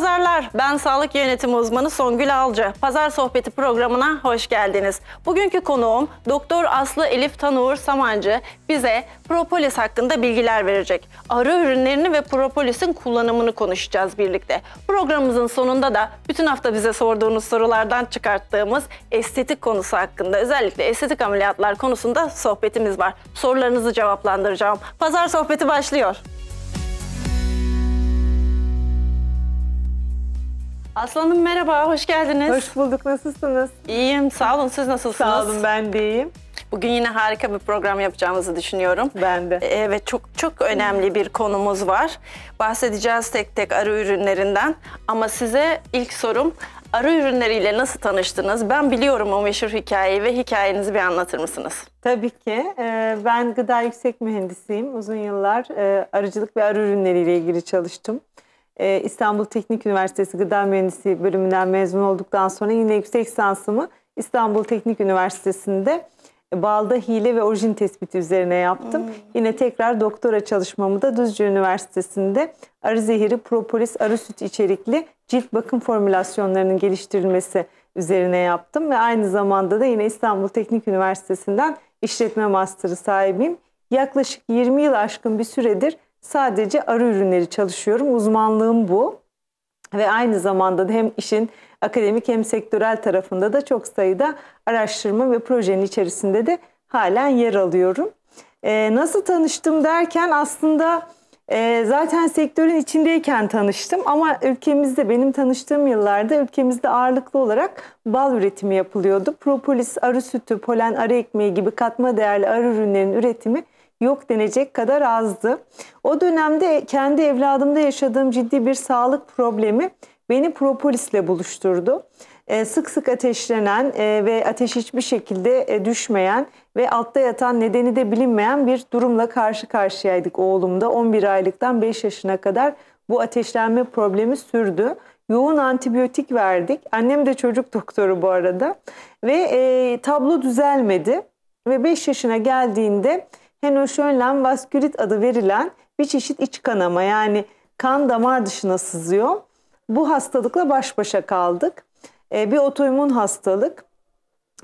pazarlar. Ben sağlık yönetimi uzmanı Songül Alcı. Pazar Sohbeti programına hoş geldiniz. Bugünkü konuğum Doktor Aslı Elif Tanuğur Samancı bize propolis hakkında bilgiler verecek. Arı ürünlerini ve propolisin kullanımını konuşacağız birlikte. Programımızın sonunda da bütün hafta bize sorduğunuz sorulardan çıkarttığımız estetik konusu hakkında özellikle estetik ameliyatlar konusunda sohbetimiz var. Sorularınızı cevaplandıracağım. Pazar Sohbeti başlıyor. Aslanım merhaba, hoş geldiniz. Hoş bulduk, nasılsınız? İyiyim, sağ olun. Siz nasılsınız? Sağ olun, ben de iyiyim. Bugün yine harika bir program yapacağımızı düşünüyorum. Ben de. Ee, evet çok çok önemli bir konumuz var. Bahsedeceğiz tek tek arı ürünlerinden. Ama size ilk sorum arı ürünleriyle nasıl tanıştınız? Ben biliyorum o meşhur hikayeyi ve hikayenizi bir anlatır mısınız? Tabii ki. Ee, ben gıda yüksek mühendisiyim. Uzun yıllar e, arıcılık ve arı ürünleriyle ilgili çalıştım. Ee, İstanbul Teknik Üniversitesi Gıda Mühendisi bölümünden mezun olduktan sonra yine yüksek lisansımı İstanbul Teknik Üniversitesi'nde balda hile ve orijin tespiti üzerine yaptım. Hmm. Yine tekrar doktora çalışmamı da Düzce Üniversitesi'nde arı zehiri, propolis, arı süt içerikli cilt bakım formülasyonlarının geliştirilmesi üzerine yaptım ve aynı zamanda da yine İstanbul Teknik Üniversitesi'nden işletme master'ı sahibiyim. Yaklaşık 20 yıl aşkın bir süredir Sadece arı ürünleri çalışıyorum. Uzmanlığım bu. Ve aynı zamanda da hem işin akademik hem sektörel tarafında da çok sayıda araştırma ve projenin içerisinde de halen yer alıyorum. E, nasıl tanıştım derken aslında e, zaten sektörün içindeyken tanıştım ama ülkemizde benim tanıştığım yıllarda ülkemizde ağırlıklı olarak bal üretimi yapılıyordu. Propolis, arı sütü, polen, arı ekmeği gibi katma değerli arı ürünlerin üretimi yok denecek kadar azdı. O dönemde kendi evladımda yaşadığım ciddi bir sağlık problemi beni propolisle buluşturdu. Ee, sık sık ateşlenen e, ve ateş hiçbir şekilde e, düşmeyen ve altta yatan nedeni de bilinmeyen bir durumla karşı karşıyaydık oğlumda. 11 aylıktan 5 yaşına kadar bu ateşlenme problemi sürdü. Yoğun antibiyotik verdik. Annem de çocuk doktoru bu arada. Ve e, tablo düzelmedi. Ve 5 yaşına geldiğinde Henoşönlen vaskülit adı verilen bir çeşit iç kanama yani kan damar dışına sızıyor. Bu hastalıkla baş başa kaldık. E, bir otoimmün hastalık.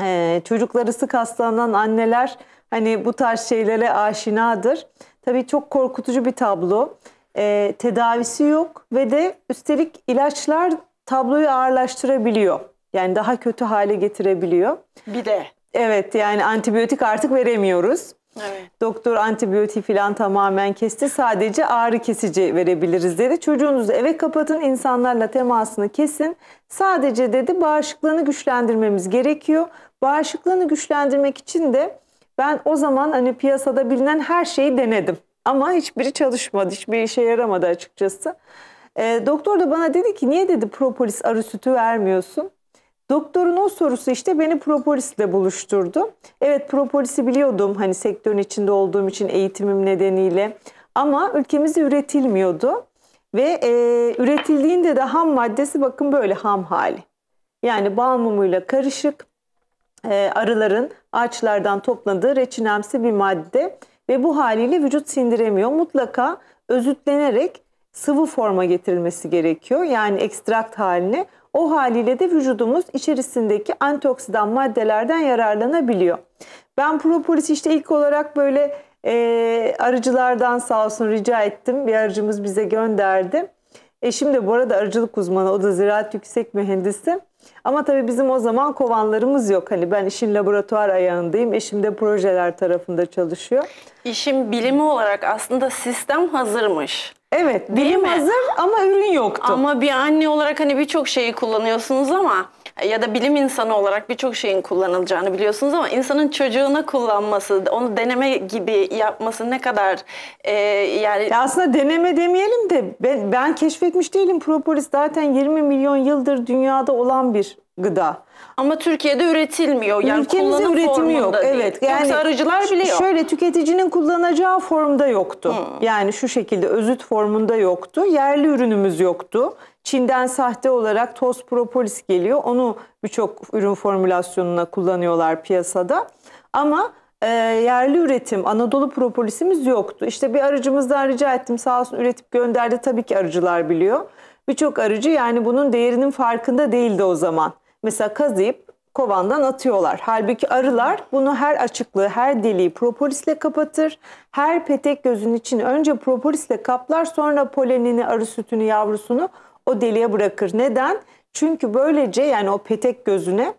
E, çocukları sık hastalanan anneler hani bu tarz şeylere aşinadır. Tabii çok korkutucu bir tablo. E, tedavisi yok ve de üstelik ilaçlar tabloyu ağırlaştırabiliyor. Yani daha kötü hale getirebiliyor. Bir de. Evet yani antibiyotik artık veremiyoruz. Evet. Doktor antibiyotik falan tamamen kesti. Sadece ağrı kesici verebiliriz dedi. Çocuğunuzu eve kapatın, insanlarla temasını kesin. Sadece dedi bağışıklığını güçlendirmemiz gerekiyor. Bağışıklığını güçlendirmek için de ben o zaman hani piyasada bilinen her şeyi denedim. Ama hiçbiri çalışmadı, hiçbir işe yaramadı açıkçası. E, doktor da bana dedi ki niye dedi propolis arı sütü vermiyorsun? Doktorun o sorusu işte beni Propolis'le buluşturdu. Evet Propolis'i biliyordum hani sektörün içinde olduğum için eğitimim nedeniyle. Ama ülkemizde üretilmiyordu. Ve e, üretildiğinde de ham maddesi bakın böyle ham hali. Yani bal mumuyla karışık e, arıların ağaçlardan topladığı reçinemsi bir madde. Ve bu haliyle vücut sindiremiyor. Mutlaka özütlenerek sıvı forma getirilmesi gerekiyor. Yani ekstrakt haline. O haliyle de vücudumuz içerisindeki antioksidan maddelerden yararlanabiliyor. Ben propolis işte ilk olarak böyle e, arıcılardan sağ olsun rica ettim. Bir arıcımız bize gönderdi. Eşim de bu arada arıcılık uzmanı. O da ziraat yüksek mühendisi. Ama tabii bizim o zaman kovanlarımız yok. Hani ben işin laboratuvar ayağındayım. Eşim de projeler tarafında çalışıyor. İşin bilimi olarak aslında sistem hazırmış. Evet bilim hazır ama ürün yoktu. Ama bir anne olarak hani birçok şeyi kullanıyorsunuz ama ya da bilim insanı olarak birçok şeyin kullanılacağını biliyorsunuz ama insanın çocuğuna kullanması, onu deneme gibi yapması ne kadar e, yani... Ya aslında deneme demeyelim de ben, ben keşfetmiş değilim. Propolis zaten 20 milyon yıldır dünyada olan bir gıda. Ama Türkiye'de üretilmiyor. Yani Ülkemizde üretimi yok. Değil. Evet. Yani Yoksa aracılar bile yok. Şöyle tüketicinin kullanacağı formda yoktu. Hmm. Yani şu şekilde özüt formunda yoktu. Yerli ürünümüz yoktu. Çin'den sahte olarak toz propolis geliyor. Onu birçok ürün formülasyonuna kullanıyorlar piyasada. Ama e, yerli üretim, Anadolu propolisimiz yoktu. İşte bir arıcımızdan rica ettim sağ olsun üretip gönderdi. Tabii ki arıcılar biliyor. Birçok arıcı yani bunun değerinin farkında değildi o zaman mesela kazıyıp kovandan atıyorlar. Halbuki arılar bunu her açıklığı, her deliği propolisle kapatır. Her petek gözün için önce propolisle kaplar sonra polenini, arı sütünü, yavrusunu o deliğe bırakır. Neden? Çünkü böylece yani o petek gözüne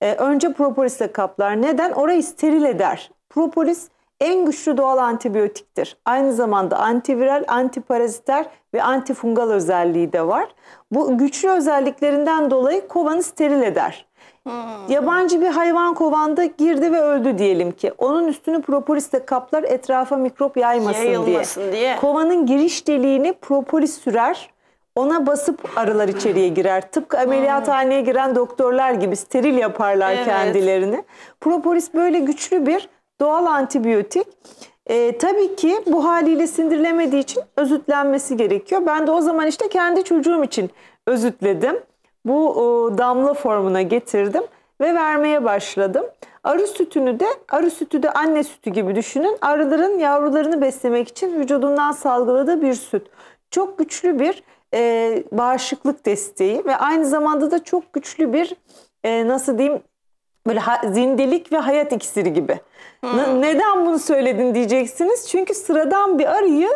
e, önce propolisle kaplar. Neden? Orayı steril eder. Propolis en güçlü doğal antibiyotiktir. Aynı zamanda antiviral, antiparaziter ve antifungal özelliği de var. Bu güçlü özelliklerinden dolayı kovanı steril eder. Hmm. Yabancı bir hayvan kovanda girdi ve öldü diyelim ki. Onun üstünü propolisle kaplar etrafa mikrop yaymasın, yayılmasın diye. diye. Kovanın giriş deliğini propolis sürer. Ona basıp arılar içeriye girer. Tıpkı hmm. ameliyathaneye giren doktorlar gibi steril yaparlar evet. kendilerini. Propolis böyle güçlü bir doğal antibiyotik. E, tabii ki bu haliyle sindirilemediği için özütlenmesi gerekiyor. Ben de o zaman işte kendi çocuğum için özütledim. Bu e, damla formuna getirdim ve vermeye başladım. Arı sütünü de, arı sütü de anne sütü gibi düşünün. Arıların yavrularını beslemek için vücudundan salgıladığı bir süt. Çok güçlü bir e, bağışıklık desteği ve aynı zamanda da çok güçlü bir e, nasıl diyeyim böyle zindelik ve hayat iksiri gibi. Hmm. Neden bunu söyledin diyeceksiniz. Çünkü sıradan bir arıyı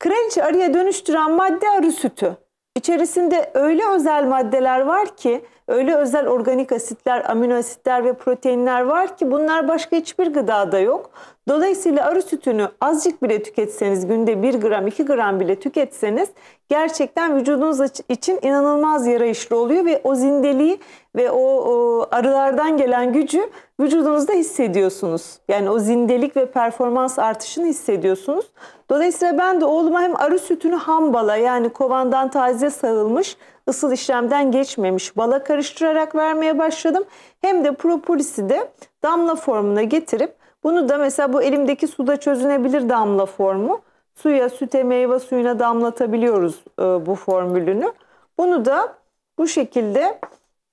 kraliçe arıya dönüştüren madde arı sütü. İçerisinde öyle özel maddeler var ki öyle özel organik asitler, amino asitler ve proteinler var ki bunlar başka hiçbir gıdada yok. Dolayısıyla arı sütünü azıcık bile tüketseniz günde 1 gram 2 gram bile tüketseniz gerçekten vücudunuz için inanılmaz yarayışlı oluyor ve o zindeliği ve o, o arılardan gelen gücü vücudunuzda hissediyorsunuz. Yani o zindelik ve performans artışını hissediyorsunuz. Dolayısıyla ben de oğluma hem arı sütünü hambala yani kovandan taze sağılmış ısıl işlemden geçmemiş bala karıştırarak vermeye başladım. Hem de propolisi de damla formuna getirip bunu da mesela bu elimdeki suda çözünebilir damla formu. Suya, süte, meyve suyuna damlatabiliyoruz e, bu formülünü. Bunu da bu şekilde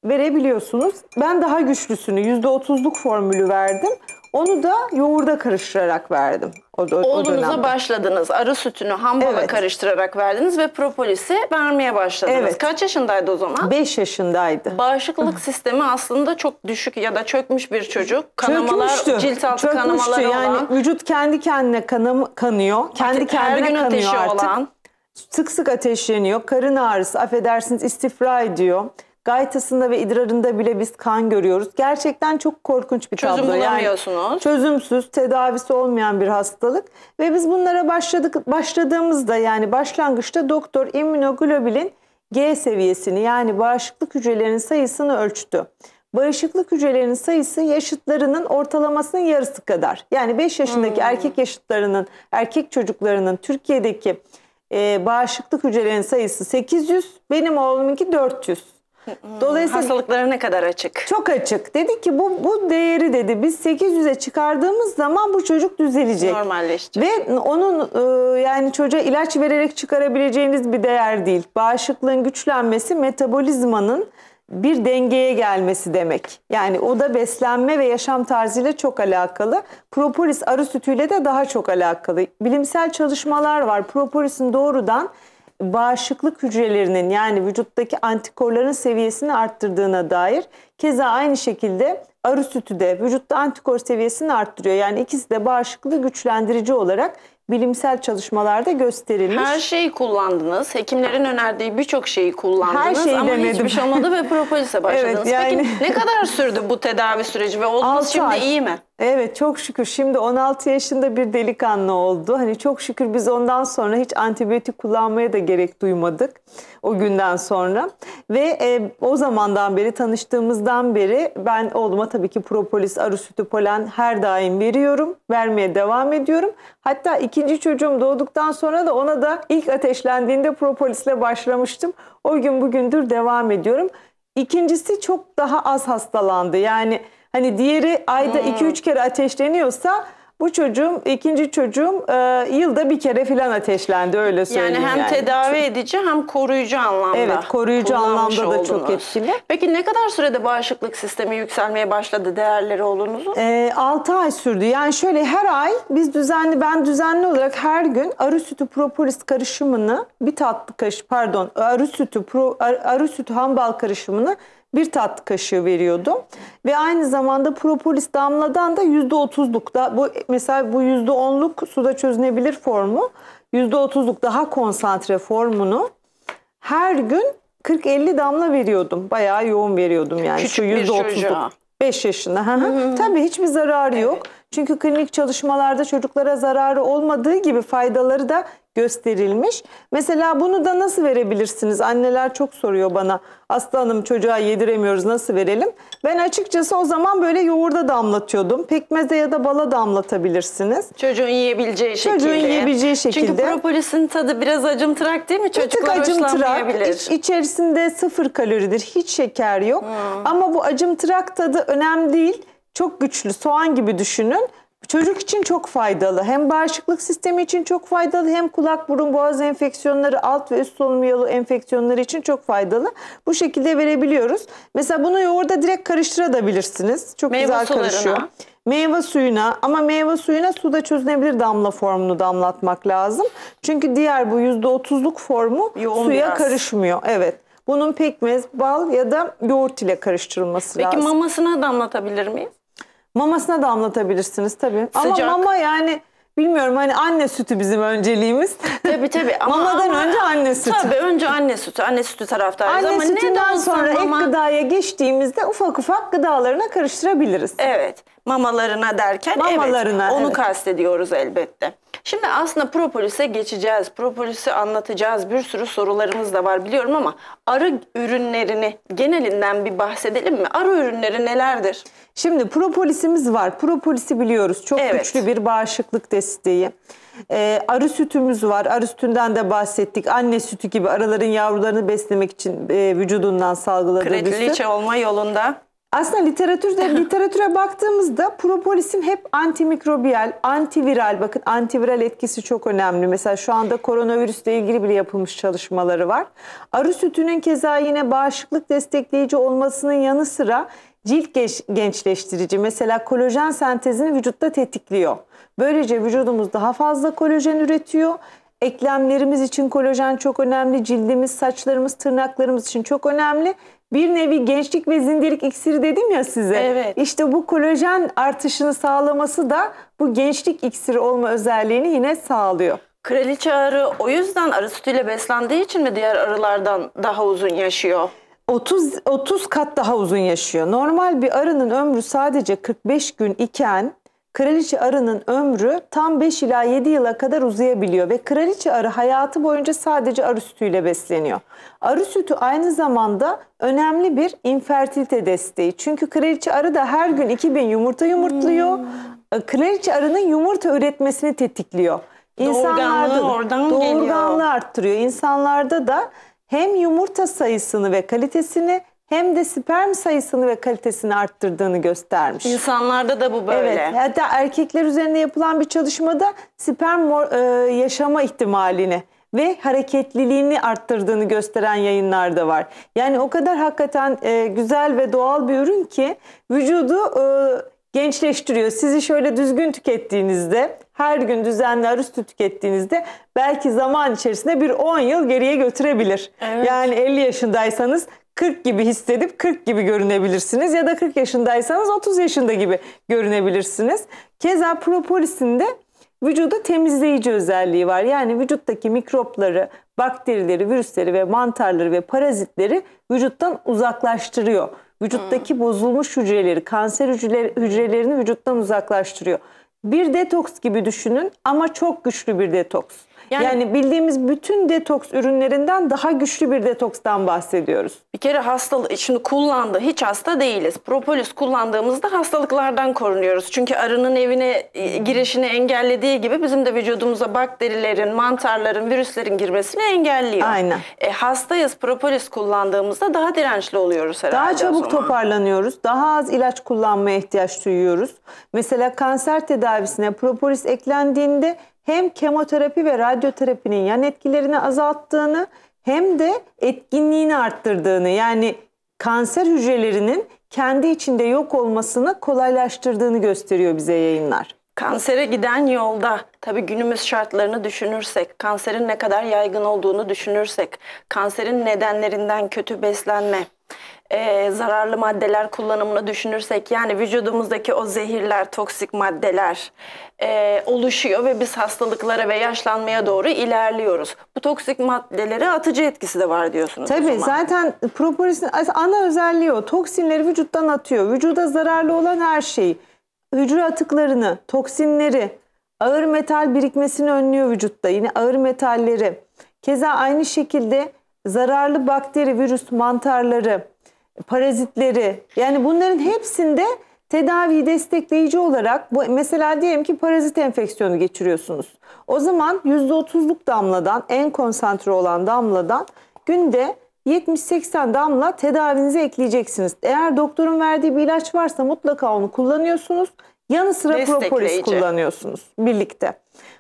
verebiliyorsunuz. Ben daha güçlüsünü %30'luk formülü verdim. Onu da yoğurda karıştırarak verdim. O, o, Oğlunuza o başladınız. Arı sütünü hamurla evet. karıştırarak verdiniz ve propolisi vermeye başladınız. Evet. Kaç yaşındaydı o zaman? 5 yaşındaydı. Bağışıklık sistemi aslında çok düşük ya da çökmüş bir çocuk. Kanamalar, Çökmüştü. cilt altı Çökmüştü. kanamaları olan. Yani vücut kendi kendine kanam, kanıyor. Kendi Ate kendine her gün kanıyor ateşi artık. olan. Sık sık ateşleniyor. Karın ağrısı affedersiniz istifra ediyor. Gaytasında ve idrarında bile biz kan görüyoruz. Gerçekten çok korkunç bir Çözüm tablo. Çözüm bulamıyorsunuz. Yani çözümsüz, tedavisi olmayan bir hastalık. Ve biz bunlara başladık, başladığımızda yani başlangıçta doktor immünoglobulin G seviyesini yani bağışıklık hücrelerinin sayısını ölçtü. Bağışıklık hücrelerinin sayısı yaşıtlarının ortalamasının yarısı kadar. Yani 5 yaşındaki hmm. erkek yaşıtlarının, erkek çocuklarının Türkiye'deki e, bağışıklık hücrelerinin sayısı 800, benim oğlumunki 400. Hmm. Dolayısıyla hani hastalıklara ne kadar açık? Çok açık. Dedi ki bu bu değeri dedi biz 800'e çıkardığımız zaman bu çocuk düzelecek. Normalleşecek. Ve onun e, yani çocuğa ilaç vererek çıkarabileceğiniz bir değer değil. Bağışıklığın güçlenmesi metabolizmanın bir dengeye gelmesi demek. Yani o da beslenme ve yaşam tarzıyla çok alakalı. Propolis arı sütüyle de daha çok alakalı. Bilimsel çalışmalar var. Propolisin doğrudan bağışıklık hücrelerinin yani vücuttaki antikorların seviyesini arttırdığına dair keza aynı şekilde arı sütü de vücutta antikor seviyesini arttırıyor. Yani ikisi de bağışıklığı güçlendirici olarak bilimsel çalışmalarda gösterilmiş. Her şeyi kullandınız. Hekimlerin önerdiği birçok şeyi kullandınız Her şeyi ama demedim. hiçbir şey olmadı ve propolise başladınız. evet, yani... Peki ne kadar sürdü bu tedavi süreci ve oldunuz şimdi iyi mi? Evet çok şükür şimdi 16 yaşında bir delikanlı oldu. Hani çok şükür biz ondan sonra hiç antibiyotik kullanmaya da gerek duymadık o günden sonra. Ve e, o zamandan beri tanıştığımızdan beri ben oğluma tabii ki propolis, arı sütü, polen her daim veriyorum. Vermeye devam ediyorum. Hatta ikinci çocuğum doğduktan sonra da ona da ilk ateşlendiğinde propolisle başlamıştım. O gün bugündür devam ediyorum. İkincisi çok daha az hastalandı. Yani Hani diğeri ayda 2-3 hmm. kere ateşleniyorsa bu çocuğum ikinci çocuğum e, yılda bir kere filan ateşlendi öyle söyleyeyim. Yani hem yani. tedavi çok... edici hem koruyucu anlamda. Evet koruyucu anlamda da çok etkili. Peki ne kadar sürede bağışıklık sistemi yükselmeye başladı değerleri oğlunuzun? E, 6 ay sürdü. Yani şöyle her ay biz düzenli ben düzenli olarak her gün arı sütü propolis karışımını bir tatlı kaşık pardon arı sütü pro, arı, arı sütü hambal karışımını bir tat kaşığı veriyordum. Ve aynı zamanda propolis damladan da %30'luk da bu mesela bu %10'luk suda çözünebilir formu %30'luk daha konsantre formunu her gün 40-50 damla veriyordum. Bayağı yoğun veriyordum yani Küçük şu %30'luk. 5 yaşında. Hı -hı. Tabii hiçbir zararı evet. yok. Çünkü klinik çalışmalarda çocuklara zararı olmadığı gibi faydaları da gösterilmiş. Mesela bunu da nasıl verebilirsiniz? Anneler çok soruyor bana. Aslı Hanım çocuğa yediremiyoruz nasıl verelim? Ben açıkçası o zaman böyle yoğurda damlatıyordum. Pekmeze ya da bala damlatabilirsiniz. Çocuğun yiyebileceği şekilde. Çocuğun yiyebileceği şekilde. Çünkü propolisin tadı biraz acımtırak değil mi? Çocuklar bir tık acımtırak. sıfır kaloridir. Hiç şeker yok. Hmm. Ama bu acımtırak tadı önemli değil. Çok güçlü soğan gibi düşünün. Çocuk için çok faydalı. Hem bağışıklık sistemi için çok faydalı hem kulak burun boğaz enfeksiyonları alt ve üst solunum yolu enfeksiyonları için çok faydalı. Bu şekilde verebiliyoruz. Mesela bunu yoğurda direkt karıştırabilirsiniz. Çok Meyve güzel sularına. karışıyor. Meyve suyuna ama meyve suyuna suda çözünebilir damla formunu damlatmak lazım. Çünkü diğer bu %30'luk formu Yoğun suya biraz. karışmıyor. Evet. Bunun pekmez, bal ya da yoğurt ile karıştırılması Peki, lazım. Peki mamasına damlatabilir miyiz? Mamasına damlatabilirsiniz tabii. Sıcak. Ama mama yani bilmiyorum hani anne sütü bizim önceliğimiz. Tabii tabii. Ama Mamadan ama, önce anne sütü. Tabii önce anne sütü. Anne sütü taraftarıyız. Anne ama sütünden sonra mama... ek gıdaya geçtiğimizde ufak ufak gıdalarına karıştırabiliriz. Evet. Mamalarına derken Mamalarına, evet, onu evet. kastediyoruz elbette. Şimdi aslında propolis'e geçeceğiz. Propolis'i anlatacağız. Bir sürü sorularımız da var biliyorum ama arı ürünlerini genelinden bir bahsedelim mi? Arı ürünleri nelerdir? Şimdi propolisimiz var. Propolis'i biliyoruz. Çok evet. güçlü bir bağışıklık desteği. Ee, arı sütümüz var. Arı sütünden de bahsettik. Anne sütü gibi arıların yavrularını beslemek için e, vücudundan salgıladığı bir süt. olma yolunda. Aslında literatürde literatüre baktığımızda propolisin hep antimikrobiyal, antiviral bakın antiviral etkisi çok önemli. Mesela şu anda koronavirüsle ilgili bile yapılmış çalışmaları var. Arı sütünün keza yine bağışıklık destekleyici olmasının yanı sıra cilt gençleştirici mesela kolajen sentezini vücutta tetikliyor. Böylece vücudumuz daha fazla kolajen üretiyor. Eklemlerimiz için kolajen çok önemli, cildimiz, saçlarımız, tırnaklarımız için çok önemli bir nevi gençlik ve zindelik iksiri dedim ya size. Evet. İşte bu kolajen artışını sağlaması da bu gençlik iksiri olma özelliğini yine sağlıyor. Kraliçe arı o yüzden arı sütüyle beslendiği için mi diğer arılardan daha uzun yaşıyor? 30 30 kat daha uzun yaşıyor. Normal bir arının ömrü sadece 45 gün iken Kraliçe arının ömrü tam 5 ila 7 yıla kadar uzayabiliyor ve kraliçe arı hayatı boyunca sadece arı sütüyle besleniyor. Arı sütü aynı zamanda önemli bir infertilite desteği. Çünkü kraliçe arı da her gün 2000 yumurta yumurtluyor. Hmm. Ee, kraliçe arının yumurta üretmesini tetikliyor. İnsanlarda doğurganlığı oradan doğurganlığı geliyor. arttırıyor. İnsanlarda da hem yumurta sayısını ve kalitesini hem de sperm sayısını ve kalitesini arttırdığını göstermiş. İnsanlarda da bu böyle. Evet, hatta erkekler üzerinde yapılan bir çalışmada sperm e, yaşama ihtimalini ve hareketliliğini arttırdığını gösteren yayınlar da var. Yani o kadar hakikaten e, güzel ve doğal bir ürün ki vücudu e, gençleştiriyor. Sizi şöyle düzgün tükettiğinizde, her gün düzenli arı tükettiğinizde belki zaman içerisinde bir 10 yıl geriye götürebilir. Evet. Yani 50 yaşındaysanız 40 gibi hissedip 40 gibi görünebilirsiniz ya da 40 yaşındaysanız 30 yaşında gibi görünebilirsiniz. Keza propolisinde de Vücuda temizleyici özelliği var. Yani vücuttaki mikropları, bakterileri, virüsleri ve mantarları ve parazitleri vücuttan uzaklaştırıyor. Vücuttaki hmm. bozulmuş hücreleri, kanser hücreleri, hücrelerini vücuttan uzaklaştırıyor. Bir detoks gibi düşünün ama çok güçlü bir detoks. Yani, yani bildiğimiz bütün detoks ürünlerinden daha güçlü bir detokstan bahsediyoruz. Bir kere hastalık, şimdi kullandı, hiç hasta değiliz. Propolis kullandığımızda hastalıklardan korunuyoruz. Çünkü arının evine e, girişini engellediği gibi bizim de vücudumuza bakterilerin, mantarların, virüslerin girmesini engelliyor. Aynen. E, hastayız, propolis kullandığımızda daha dirençli oluyoruz herhalde. Daha çabuk toparlanıyoruz, daha az ilaç kullanmaya ihtiyaç duyuyoruz. Mesela kanser tedavisine propolis eklendiğinde hem kemoterapi ve radyoterapinin yan etkilerini azalttığını hem de etkinliğini arttırdığını yani kanser hücrelerinin kendi içinde yok olmasını kolaylaştırdığını gösteriyor bize yayınlar. Kansere giden yolda tabii günümüz şartlarını düşünürsek, kanserin ne kadar yaygın olduğunu düşünürsek, kanserin nedenlerinden kötü beslenme, e, zararlı maddeler kullanımını düşünürsek yani vücudumuzdaki o zehirler, toksik maddeler e, oluşuyor ve biz hastalıklara ve yaşlanmaya doğru ilerliyoruz. Bu toksik maddelere atıcı etkisi de var diyorsunuz. Tabii zaten propolisin ana özelliği o. Toksinleri vücuttan atıyor. Vücuda zararlı olan her şeyi, hücre atıklarını, toksinleri, ağır metal birikmesini önlüyor vücutta. Yine ağır metalleri. Keza aynı şekilde zararlı bakteri, virüs, mantarları, parazitleri yani bunların hepsinde tedavi destekleyici olarak bu mesela diyelim ki parazit enfeksiyonu geçiriyorsunuz. O zaman %30'luk damladan en konsantre olan damladan günde 70-80 damla tedavinize ekleyeceksiniz. Eğer doktorun verdiği bir ilaç varsa mutlaka onu kullanıyorsunuz. Yanı sıra propolis kullanıyorsunuz birlikte.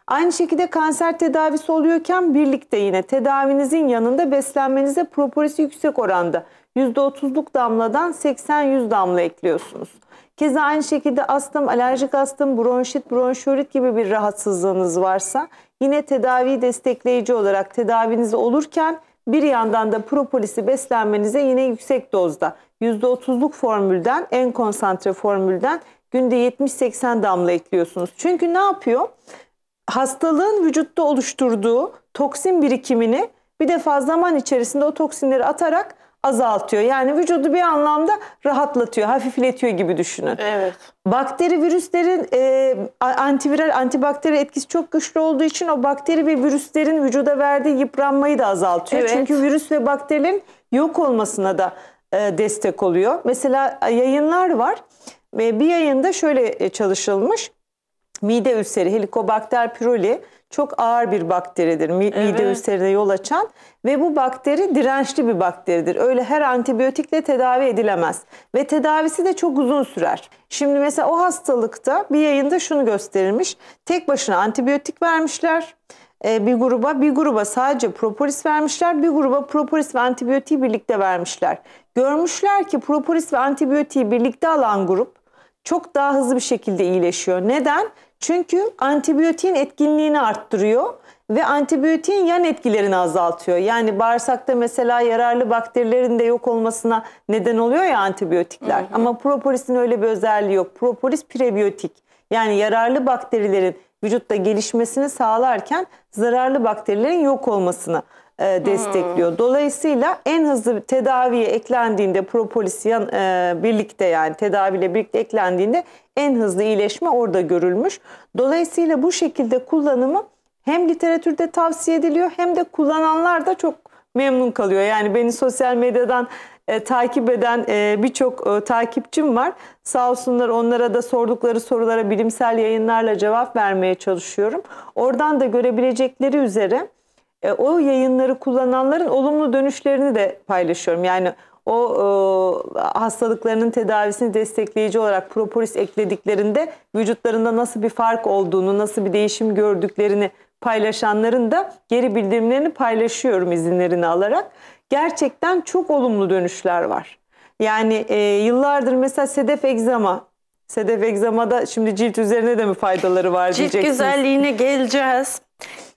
Aynı şekilde kanser tedavisi oluyorken birlikte yine tedavinizin yanında beslenmenize propolisi yüksek oranda %30'luk damladan 80-100 damla ekliyorsunuz. Keza aynı şekilde astım, alerjik astım, bronşit, bronşörit gibi bir rahatsızlığınız varsa yine tedavi destekleyici olarak tedaviniz olurken bir yandan da propolisi beslenmenize yine yüksek dozda %30'luk formülden en konsantre formülden günde 70-80 damla ekliyorsunuz. Çünkü ne yapıyor? Hastalığın vücutta oluşturduğu toksin birikimini bir defa zaman içerisinde o toksinleri atarak azaltıyor. Yani vücudu bir anlamda rahatlatıyor, hafifletiyor gibi düşünün. Evet. Bakteri virüslerin e, antiviral, antibakteri etkisi çok güçlü olduğu için o bakteri ve virüslerin vücuda verdiği yıpranmayı da azaltıyor. Evet. Çünkü virüs ve bakterilerin yok olmasına da e, destek oluyor. Mesela e, yayınlar var. ve bir yayında şöyle e, çalışılmış. Mide ülseri, Helicobacter pyroli çok ağır bir bakteridir. Mide evet. ülserine yol açan ve bu bakteri dirençli bir bakteridir. Öyle her antibiyotikle tedavi edilemez ve tedavisi de çok uzun sürer. Şimdi mesela o hastalıkta bir yayında şunu gösterilmiş. Tek başına antibiyotik vermişler ee, bir gruba bir gruba sadece propolis vermişler bir gruba propolis ve antibiyotiği birlikte vermişler. Görmüşler ki propolis ve antibiyotiği birlikte alan grup çok daha hızlı bir şekilde iyileşiyor. Neden? Çünkü antibiyotiğin etkinliğini arttırıyor ve antibiyotiğin yan etkilerini azaltıyor. Yani bağırsakta mesela yararlı bakterilerin de yok olmasına neden oluyor ya antibiyotikler. Hı hı. Ama propolisin öyle bir özelliği yok. Propolis prebiyotik. Yani yararlı bakterilerin vücutta gelişmesini sağlarken zararlı bakterilerin yok olmasını e, destekliyor. Hmm. Dolayısıyla en hızlı tedaviye eklendiğinde propolis yan, e, birlikte yani tedaviyle birlikte eklendiğinde en hızlı iyileşme orada görülmüş. Dolayısıyla bu şekilde kullanımı hem literatürde tavsiye ediliyor hem de kullananlar da çok memnun kalıyor. Yani beni sosyal medyadan e, takip eden e, birçok e, takipçim var. Sağ olsunlar onlara da sordukları sorulara bilimsel yayınlarla cevap vermeye çalışıyorum. Oradan da görebilecekleri üzere e, o yayınları kullananların olumlu dönüşlerini de paylaşıyorum. Yani o e, hastalıklarının tedavisini destekleyici olarak propolis eklediklerinde vücutlarında nasıl bir fark olduğunu, nasıl bir değişim gördüklerini paylaşanların da geri bildirimlerini paylaşıyorum izinlerini alarak. Gerçekten çok olumlu dönüşler var. Yani e, yıllardır mesela sedef egzama Sedef egzamada şimdi cilt üzerine de mi faydaları var diyeceksiniz. Cilt güzelliğine geleceğiz.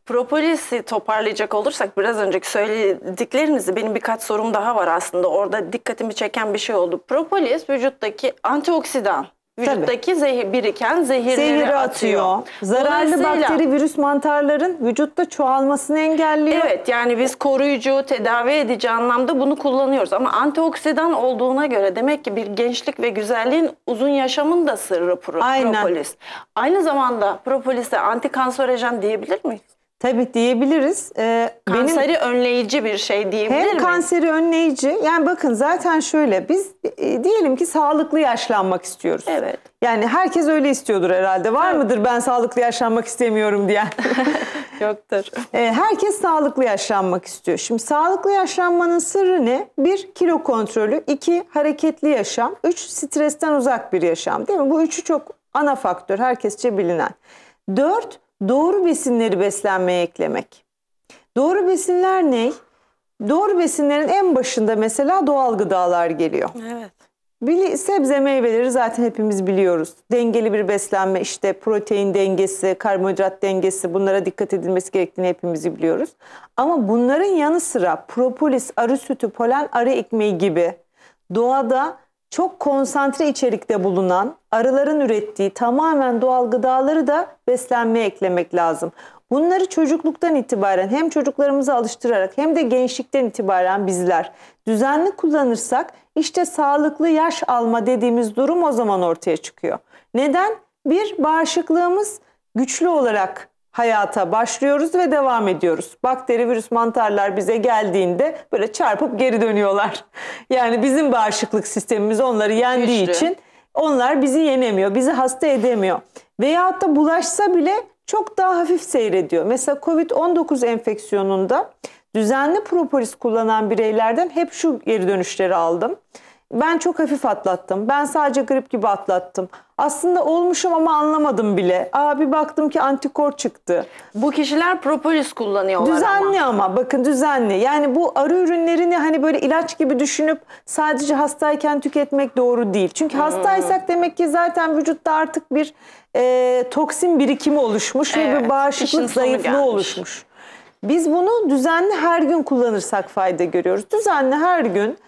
Propolis'i toparlayacak olursak biraz önceki söylediklerinizi benim birkaç sorum daha var aslında. Orada dikkatimi çeken bir şey oldu. Propolis vücuttaki antioksidan Vücuttaki Tabii. zehir, biriken zehirleri Zehiri atıyor. atıyor. Zararlı bakteri, virüs, mantarların vücutta çoğalmasını engelliyor. Evet yani biz koruyucu, tedavi edici anlamda bunu kullanıyoruz. Ama antioksidan olduğuna göre demek ki bir gençlik ve güzelliğin uzun yaşamın da sırrı pro Aynen. propolis. Aynı zamanda propolise antikanserojen diyebilir miyiz? Tabii diyebiliriz. Ee, kanseri benim, önleyici bir şey diyebilir miyim? Hem mi? kanseri önleyici. Yani bakın zaten şöyle biz e, diyelim ki sağlıklı yaşlanmak istiyoruz. Evet. Yani herkes öyle istiyordur herhalde. Var evet. mıdır ben sağlıklı yaşlanmak istemiyorum diyen? Yoktur. E, herkes sağlıklı yaşlanmak istiyor. Şimdi sağlıklı yaşlanmanın sırrı ne? Bir, kilo kontrolü. iki hareketli yaşam. Üç, stresten uzak bir yaşam. Değil mi? Bu üçü çok ana faktör. Herkesçe bilinen. Dört, doğru besinleri beslenmeye eklemek. Doğru besinler ne? Doğru besinlerin en başında mesela doğal gıdalar geliyor. Evet. sebze meyveleri zaten hepimiz biliyoruz. Dengeli bir beslenme işte protein dengesi, karbonhidrat dengesi bunlara dikkat edilmesi gerektiğini hepimizi biliyoruz. Ama bunların yanı sıra propolis, arı sütü, polen, arı ekmeği gibi doğada çok konsantre içerikte bulunan arıların ürettiği tamamen doğal gıdaları da beslenmeye eklemek lazım. Bunları çocukluktan itibaren hem çocuklarımızı alıştırarak hem de gençlikten itibaren bizler düzenli kullanırsak işte sağlıklı yaş alma dediğimiz durum o zaman ortaya çıkıyor. Neden? Bir bağışıklığımız güçlü olarak hayata başlıyoruz ve devam ediyoruz. Bakteri, virüs, mantarlar bize geldiğinde böyle çarpıp geri dönüyorlar. Yani bizim bağışıklık sistemimiz onları yendiği Güçlü. için onlar bizi yenemiyor, bizi hasta edemiyor. Veyahut da bulaşsa bile çok daha hafif seyrediyor. Mesela COVID-19 enfeksiyonunda düzenli propolis kullanan bireylerden hep şu geri dönüşleri aldım. Ben çok hafif atlattım. Ben sadece grip gibi atlattım. Aslında olmuşum ama anlamadım bile. Aa bir baktım ki antikor çıktı. Bu kişiler propolis kullanıyorlar Düzenli ama. ama bakın düzenli. Yani bu arı ürünlerini hani böyle ilaç gibi düşünüp sadece hastayken tüketmek doğru değil. Çünkü hmm. hastaysak hmm. demek ki zaten vücutta artık bir e, toksin birikimi oluşmuş evet, ve bir bağışıklık zayıflığı oluşmuş. Biz bunu düzenli her gün kullanırsak fayda görüyoruz. Düzenli her gün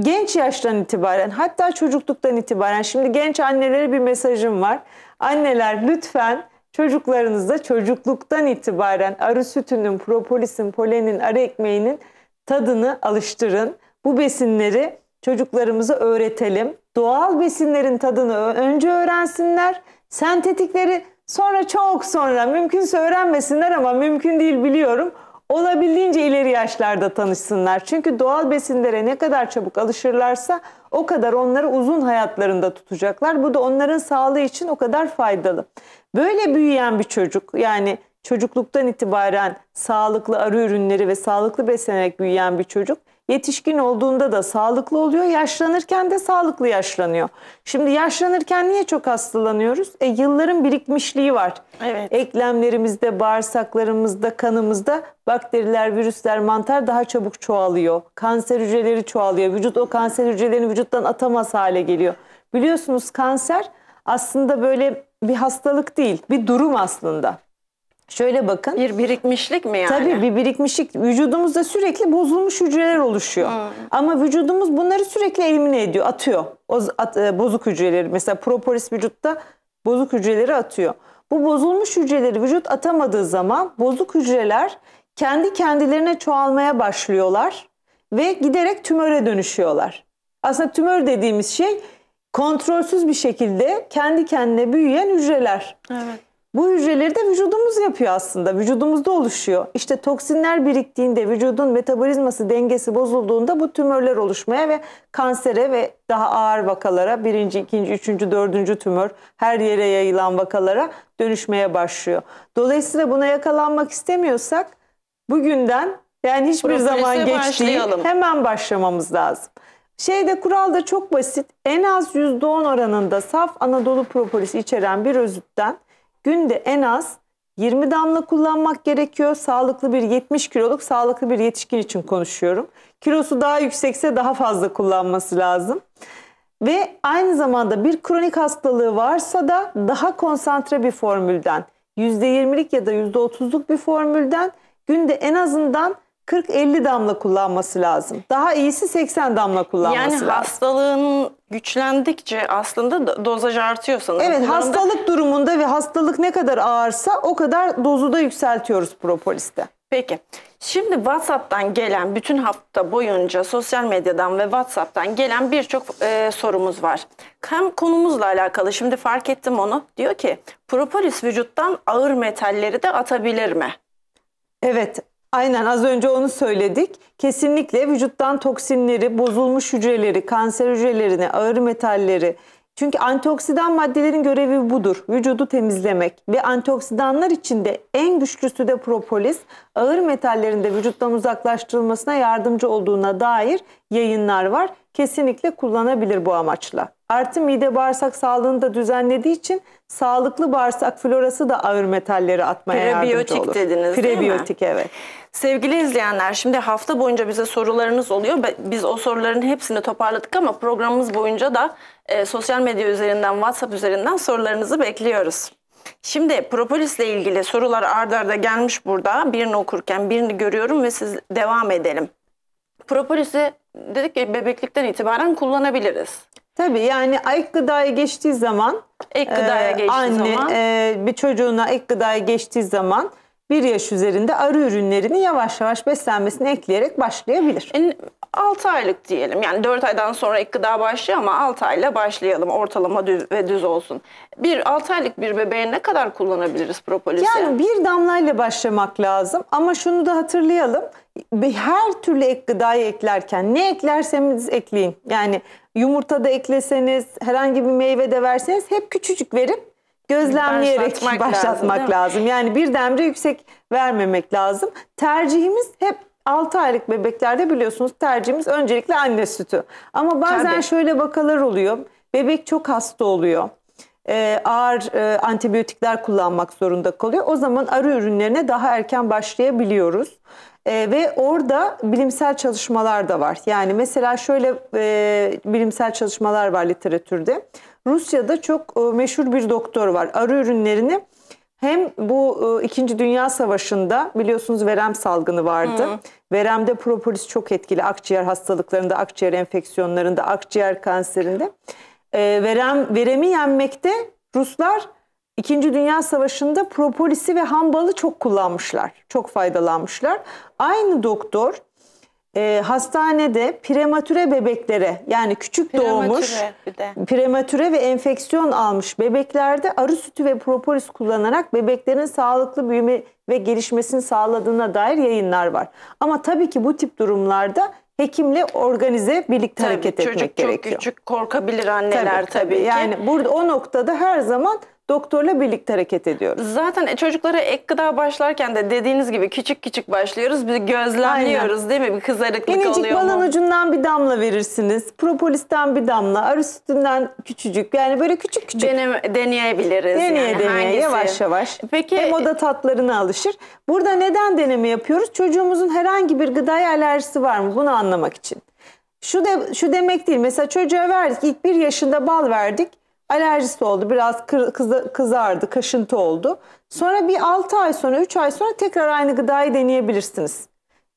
genç yaştan itibaren hatta çocukluktan itibaren şimdi genç annelere bir mesajım var. Anneler lütfen çocuklarınızda çocukluktan itibaren arı sütünün, propolisin, polenin, arı ekmeğinin tadını alıştırın. Bu besinleri çocuklarımıza öğretelim. Doğal besinlerin tadını önce öğrensinler. Sentetikleri sonra çok sonra mümkünse öğrenmesinler ama mümkün değil biliyorum olabildiğince ileri yaşlarda tanışsınlar. Çünkü doğal besinlere ne kadar çabuk alışırlarsa o kadar onları uzun hayatlarında tutacaklar. Bu da onların sağlığı için o kadar faydalı. Böyle büyüyen bir çocuk yani çocukluktan itibaren sağlıklı arı ürünleri ve sağlıklı beslenerek büyüyen bir çocuk Yetişkin olduğunda da sağlıklı oluyor, yaşlanırken de sağlıklı yaşlanıyor. Şimdi yaşlanırken niye çok hastalanıyoruz? E, yılların birikmişliği var. Evet. Eklemlerimizde, bağırsaklarımızda, kanımızda bakteriler, virüsler, mantar daha çabuk çoğalıyor. Kanser hücreleri çoğalıyor. Vücut o kanser hücrelerini vücuttan atamaz hale geliyor. Biliyorsunuz kanser aslında böyle bir hastalık değil, bir durum aslında. Şöyle bakın. Bir birikmişlik mi yani? Tabii bir birikmişlik. Vücudumuzda sürekli bozulmuş hücreler oluşuyor. Hmm. Ama vücudumuz bunları sürekli elimine ediyor, atıyor. O, at, e, bozuk hücreleri mesela propolis vücutta bozuk hücreleri atıyor. Bu bozulmuş hücreleri vücut atamadığı zaman bozuk hücreler kendi kendilerine çoğalmaya başlıyorlar ve giderek tümöre dönüşüyorlar. Aslında tümör dediğimiz şey kontrolsüz bir şekilde kendi kendine büyüyen hücreler. Evet. Bu hücreleri de vücudumuz yapıyor aslında. Vücudumuzda oluşuyor. İşte toksinler biriktiğinde vücudun metabolizması dengesi bozulduğunda bu tümörler oluşmaya ve kansere ve daha ağır vakalara birinci, ikinci, üçüncü, dördüncü tümör her yere yayılan vakalara dönüşmeye başlıyor. Dolayısıyla buna yakalanmak istemiyorsak bugünden yani hiçbir Prosese zaman geç değil hemen başlamamız lazım. Şeyde kural da çok basit. En az %10 oranında saf Anadolu propolis içeren bir özütten Günde en az 20 damla kullanmak gerekiyor. Sağlıklı bir 70 kiloluk sağlıklı bir yetişkin için konuşuyorum. Kilosu daha yüksekse daha fazla kullanması lazım. Ve aynı zamanda bir kronik hastalığı varsa da daha konsantre bir formülden %20'lik ya da %30'luk bir formülden günde en azından 40-50 damla kullanması lazım. Daha iyisi 80 damla kullanması yani lazım. Yani hastalığın güçlendikçe aslında dozaj artıyor Evet Kullanımda... hastalık durumunda ve hastalık ne kadar ağırsa o kadar dozu da yükseltiyoruz propoliste. Peki. Şimdi WhatsApp'tan gelen bütün hafta boyunca sosyal medyadan ve WhatsApp'tan gelen birçok e, sorumuz var. Hem konumuzla alakalı şimdi fark ettim onu. Diyor ki propolis vücuttan ağır metalleri de atabilir mi? Evet Aynen az önce onu söyledik. Kesinlikle vücuttan toksinleri, bozulmuş hücreleri, kanser hücrelerini, ağır metalleri. Çünkü antioksidan maddelerin görevi budur. Vücudu temizlemek ve antioksidanlar içinde en güçlüsü de propolis ağır metallerin de vücuttan uzaklaştırılmasına yardımcı olduğuna dair yayınlar var. Kesinlikle kullanabilir bu amaçla. Artı mide bağırsak sağlığını da düzenlediği için sağlıklı bağırsak florası da ağır metalleri atmaya Prebiyotik yardımcı olur. Prebiyotik dediniz Prebiyotik, değil mi? evet. Sevgili izleyenler şimdi hafta boyunca bize sorularınız oluyor. Biz o soruların hepsini toparladık ama programımız boyunca da e, sosyal medya üzerinden, WhatsApp üzerinden sorularınızı bekliyoruz. Şimdi propolisle ilgili sorular ardarda arda gelmiş burada. Birini okurken birini görüyorum ve siz devam edelim. Propolisi dedik ki bebeklikten itibaren kullanabiliriz. Tabii yani ek gıdaya geçtiği zaman ek gıdaya e, anne, zaman e, bir çocuğuna ek gıdaya geçtiği zaman bir yaş üzerinde arı ürünlerini yavaş yavaş beslenmesine ekleyerek başlayabilir. Yani 6 aylık diyelim. Yani 4 aydan sonra ilk gıda başlıyor ama 6 ayla başlayalım. Ortalama düz ve düz olsun. Bir 6 aylık bir bebeğe ne kadar kullanabiliriz propolisi? Yani bir damlayla başlamak lazım ama şunu da hatırlayalım. Her türlü ek gıdayı eklerken ne eklerseniz ekleyin. Yani yumurta da ekleseniz, herhangi bir meyve de verseniz hep küçücük verip gözlemleyerek başlatmak, başlatmak lazım, lazım. Yani birdenbire yüksek vermemek lazım. Tercihimiz hep 6 aylık bebeklerde biliyorsunuz tercihimiz öncelikle anne sütü. Ama bazen Tabii. şöyle vakalar oluyor. Bebek çok hasta oluyor. E, ağır e, antibiyotikler kullanmak zorunda kalıyor. O zaman arı ürünlerine daha erken başlayabiliyoruz. E, ve orada bilimsel çalışmalar da var. Yani mesela şöyle e, bilimsel çalışmalar var literatürde. Rusya'da çok e, meşhur bir doktor var. Arı ürünlerini hem bu e, İkinci Dünya Savaşı'nda biliyorsunuz verem salgını vardı. Hı. Veremde propolis çok etkili. Akciğer hastalıklarında, akciğer enfeksiyonlarında, akciğer kanserinde. E, verem Veremi yenmekte Ruslar İkinci Dünya Savaşı'nda propolisi ve hambalı çok kullanmışlar, çok faydalanmışlar. Aynı doktor e, hastanede prematüre bebeklere yani küçük prematüre doğmuş prematüre ve enfeksiyon almış bebeklerde arı sütü ve propolis kullanarak bebeklerin sağlıklı büyüme ve gelişmesini sağladığına dair yayınlar var. Ama tabii ki bu tip durumlarda hekimle organize birlikte tabii, hareket etmek gerekiyor. Çocuk çok küçük korkabilir anneler tabii, tabii, tabii ki. Yani burada o noktada her zaman doktorla birlikte hareket ediyoruz. Zaten e, çocuklara ek gıda başlarken de dediğiniz gibi küçük küçük başlıyoruz. Bir gözlemliyoruz Aynen. değil mi? Bir kızarıklık Minicik oluyor balon mu? ucundan bir damla verirsiniz. Propolisten bir damla, arı sütünden küçücük. Yani böyle küçük küçük. Deneme, deneyebiliriz. Deneye yani deneye hangisi? yavaş yavaş. Peki, Hem o da tatlarına alışır. Burada neden deneme yapıyoruz? Çocuğumuzun herhangi bir gıdaya alerjisi var mı? Bunu anlamak için. Şu, de, şu demek değil. Mesela çocuğa verdik ilk bir yaşında bal verdik. Alerjisi oldu. Biraz kızardı, kaşıntı oldu. Sonra bir 6 ay sonra, 3 ay sonra tekrar aynı gıdayı deneyebilirsiniz.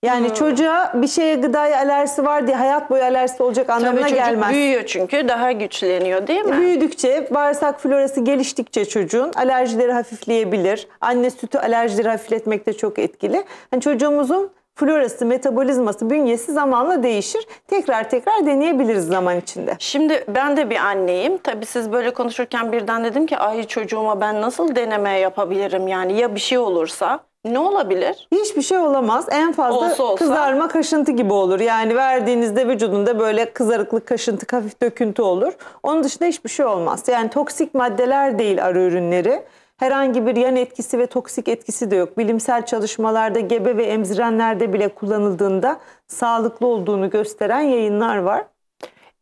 Yani hmm. çocuğa bir şeye gıdaya alerjisi var diye hayat boyu alerjisi olacak anlamına Tabii gelmez. Tabii büyüyor çünkü daha güçleniyor değil mi? Büyüdükçe bağırsak florası geliştikçe çocuğun alerjileri hafifleyebilir. Anne sütü alerjileri hafifletmekte çok etkili. Yani çocuğumuzun florası, metabolizması, bünyesi zamanla değişir. Tekrar tekrar deneyebiliriz zaman içinde. Şimdi ben de bir anneyim. Tabii siz böyle konuşurken birden dedim ki ay çocuğuma ben nasıl deneme yapabilirim yani ya bir şey olursa? Ne olabilir? Hiçbir şey olamaz. En fazla olsa olsa. kızarma kaşıntı gibi olur. Yani verdiğinizde vücudunda böyle kızarıklık, kaşıntı, hafif döküntü olur. Onun dışında hiçbir şey olmaz. Yani toksik maddeler değil arı ürünleri. Herhangi bir yan etkisi ve toksik etkisi de yok. Bilimsel çalışmalarda gebe ve emzirenlerde bile kullanıldığında sağlıklı olduğunu gösteren yayınlar var.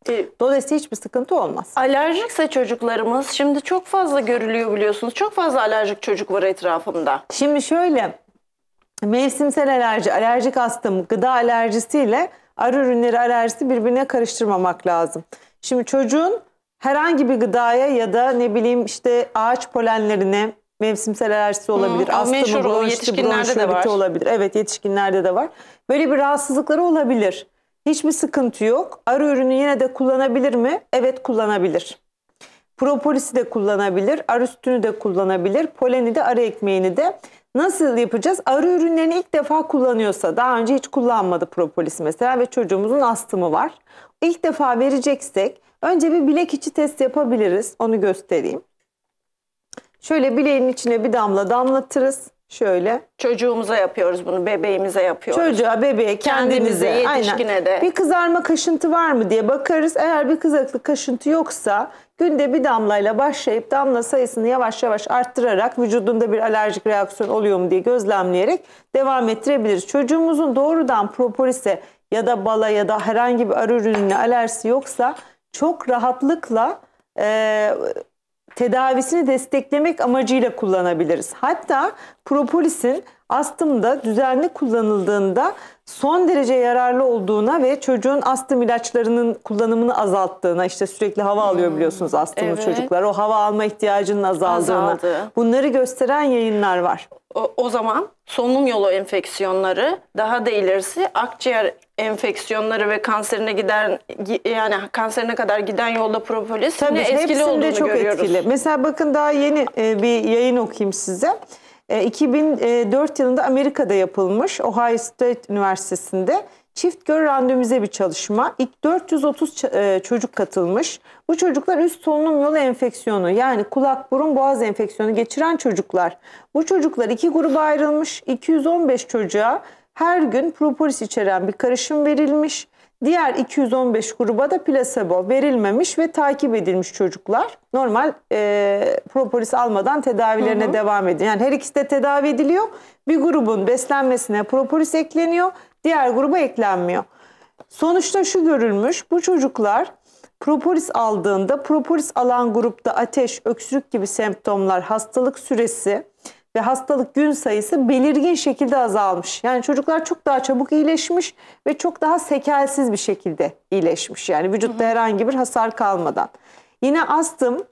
E, dolayısıyla hiçbir sıkıntı olmaz. Alerjikse çocuklarımız şimdi çok fazla görülüyor biliyorsunuz. Çok fazla alerjik çocuk var etrafımda. Şimdi şöyle mevsimsel alerji, alerjik astım, gıda alerjisiyle arı ürünleri alerjisi birbirine karıştırmamak lazım. Şimdi çocuğun herhangi bir gıdaya ya da ne bileyim işte ağaç polenlerine mevsimsel alerjisi olabilir. Hmm, Astımı, meşhur, bronşi, yetişkinlerde de var. olabilir. Evet yetişkinlerde de var. Böyle bir rahatsızlıkları olabilir. Hiçbir sıkıntı yok. Arı ürünü yine de kullanabilir mi? Evet kullanabilir. Propolisi de kullanabilir, arı sütünü de kullanabilir, poleni de arı ekmeğini de. Nasıl yapacağız? Arı ürünlerini ilk defa kullanıyorsa, daha önce hiç kullanmadı propolis mesela ve çocuğumuzun astımı var. İlk defa vereceksek Önce bir bilek içi test yapabiliriz. Onu göstereyim. Şöyle bileğin içine bir damla damlatırız. Şöyle. Çocuğumuza yapıyoruz bunu, bebeğimize yapıyoruz. Çocuğa, bebeğe, kendimize, kendimize yetişkine aynen. de. Bir kızarma kaşıntı var mı diye bakarız. Eğer bir kızarıklık kaşıntı yoksa günde bir damlayla başlayıp damla sayısını yavaş yavaş arttırarak vücudunda bir alerjik reaksiyon oluyor mu diye gözlemleyerek devam ettirebiliriz. Çocuğumuzun doğrudan propolis'e ya da bala ya da herhangi bir arı ürününe alerjisi yoksa çok rahatlıkla e, tedavisini desteklemek amacıyla kullanabiliriz. Hatta propolisin astımda düzenli kullanıldığında son derece yararlı olduğuna ve çocuğun astım ilaçlarının kullanımını azalttığına işte sürekli hava alıyor hmm. biliyorsunuz astımlı evet. çocuklar. O hava alma ihtiyacının azaldığına Azaldı. bunları gösteren yayınlar var. O, zaman solunum yolu enfeksiyonları daha da ilerisi akciğer enfeksiyonları ve kanserine giden yani kanserine kadar giden yolda propolis Tabii, etkili olduğunu çok görüyoruz. Etkili. Mesela bakın daha yeni e, bir yayın okuyayım size. 2004 e, e, yılında Amerika'da yapılmış Ohio State Üniversitesi'nde Çift göl randomize bir çalışma. İlk 430 e, çocuk katılmış. Bu çocuklar üst solunum yolu enfeksiyonu yani kulak, burun, boğaz enfeksiyonu geçiren çocuklar. Bu çocuklar iki gruba ayrılmış. 215 çocuğa her gün propolis içeren bir karışım verilmiş. Diğer 215 gruba da plasebo verilmemiş ve takip edilmiş çocuklar normal e, propolis almadan tedavilerine hı hı. devam ediyor. Yani her ikisi de tedavi ediliyor. Bir grubun beslenmesine propolis ekleniyor. Diğer gruba eklenmiyor. Sonuçta şu görülmüş. Bu çocuklar propolis aldığında propolis alan grupta ateş, öksürük gibi semptomlar, hastalık süresi ve hastalık gün sayısı belirgin şekilde azalmış. Yani çocuklar çok daha çabuk iyileşmiş ve çok daha sekelsiz bir şekilde iyileşmiş. Yani vücutta herhangi bir hasar kalmadan. Yine astım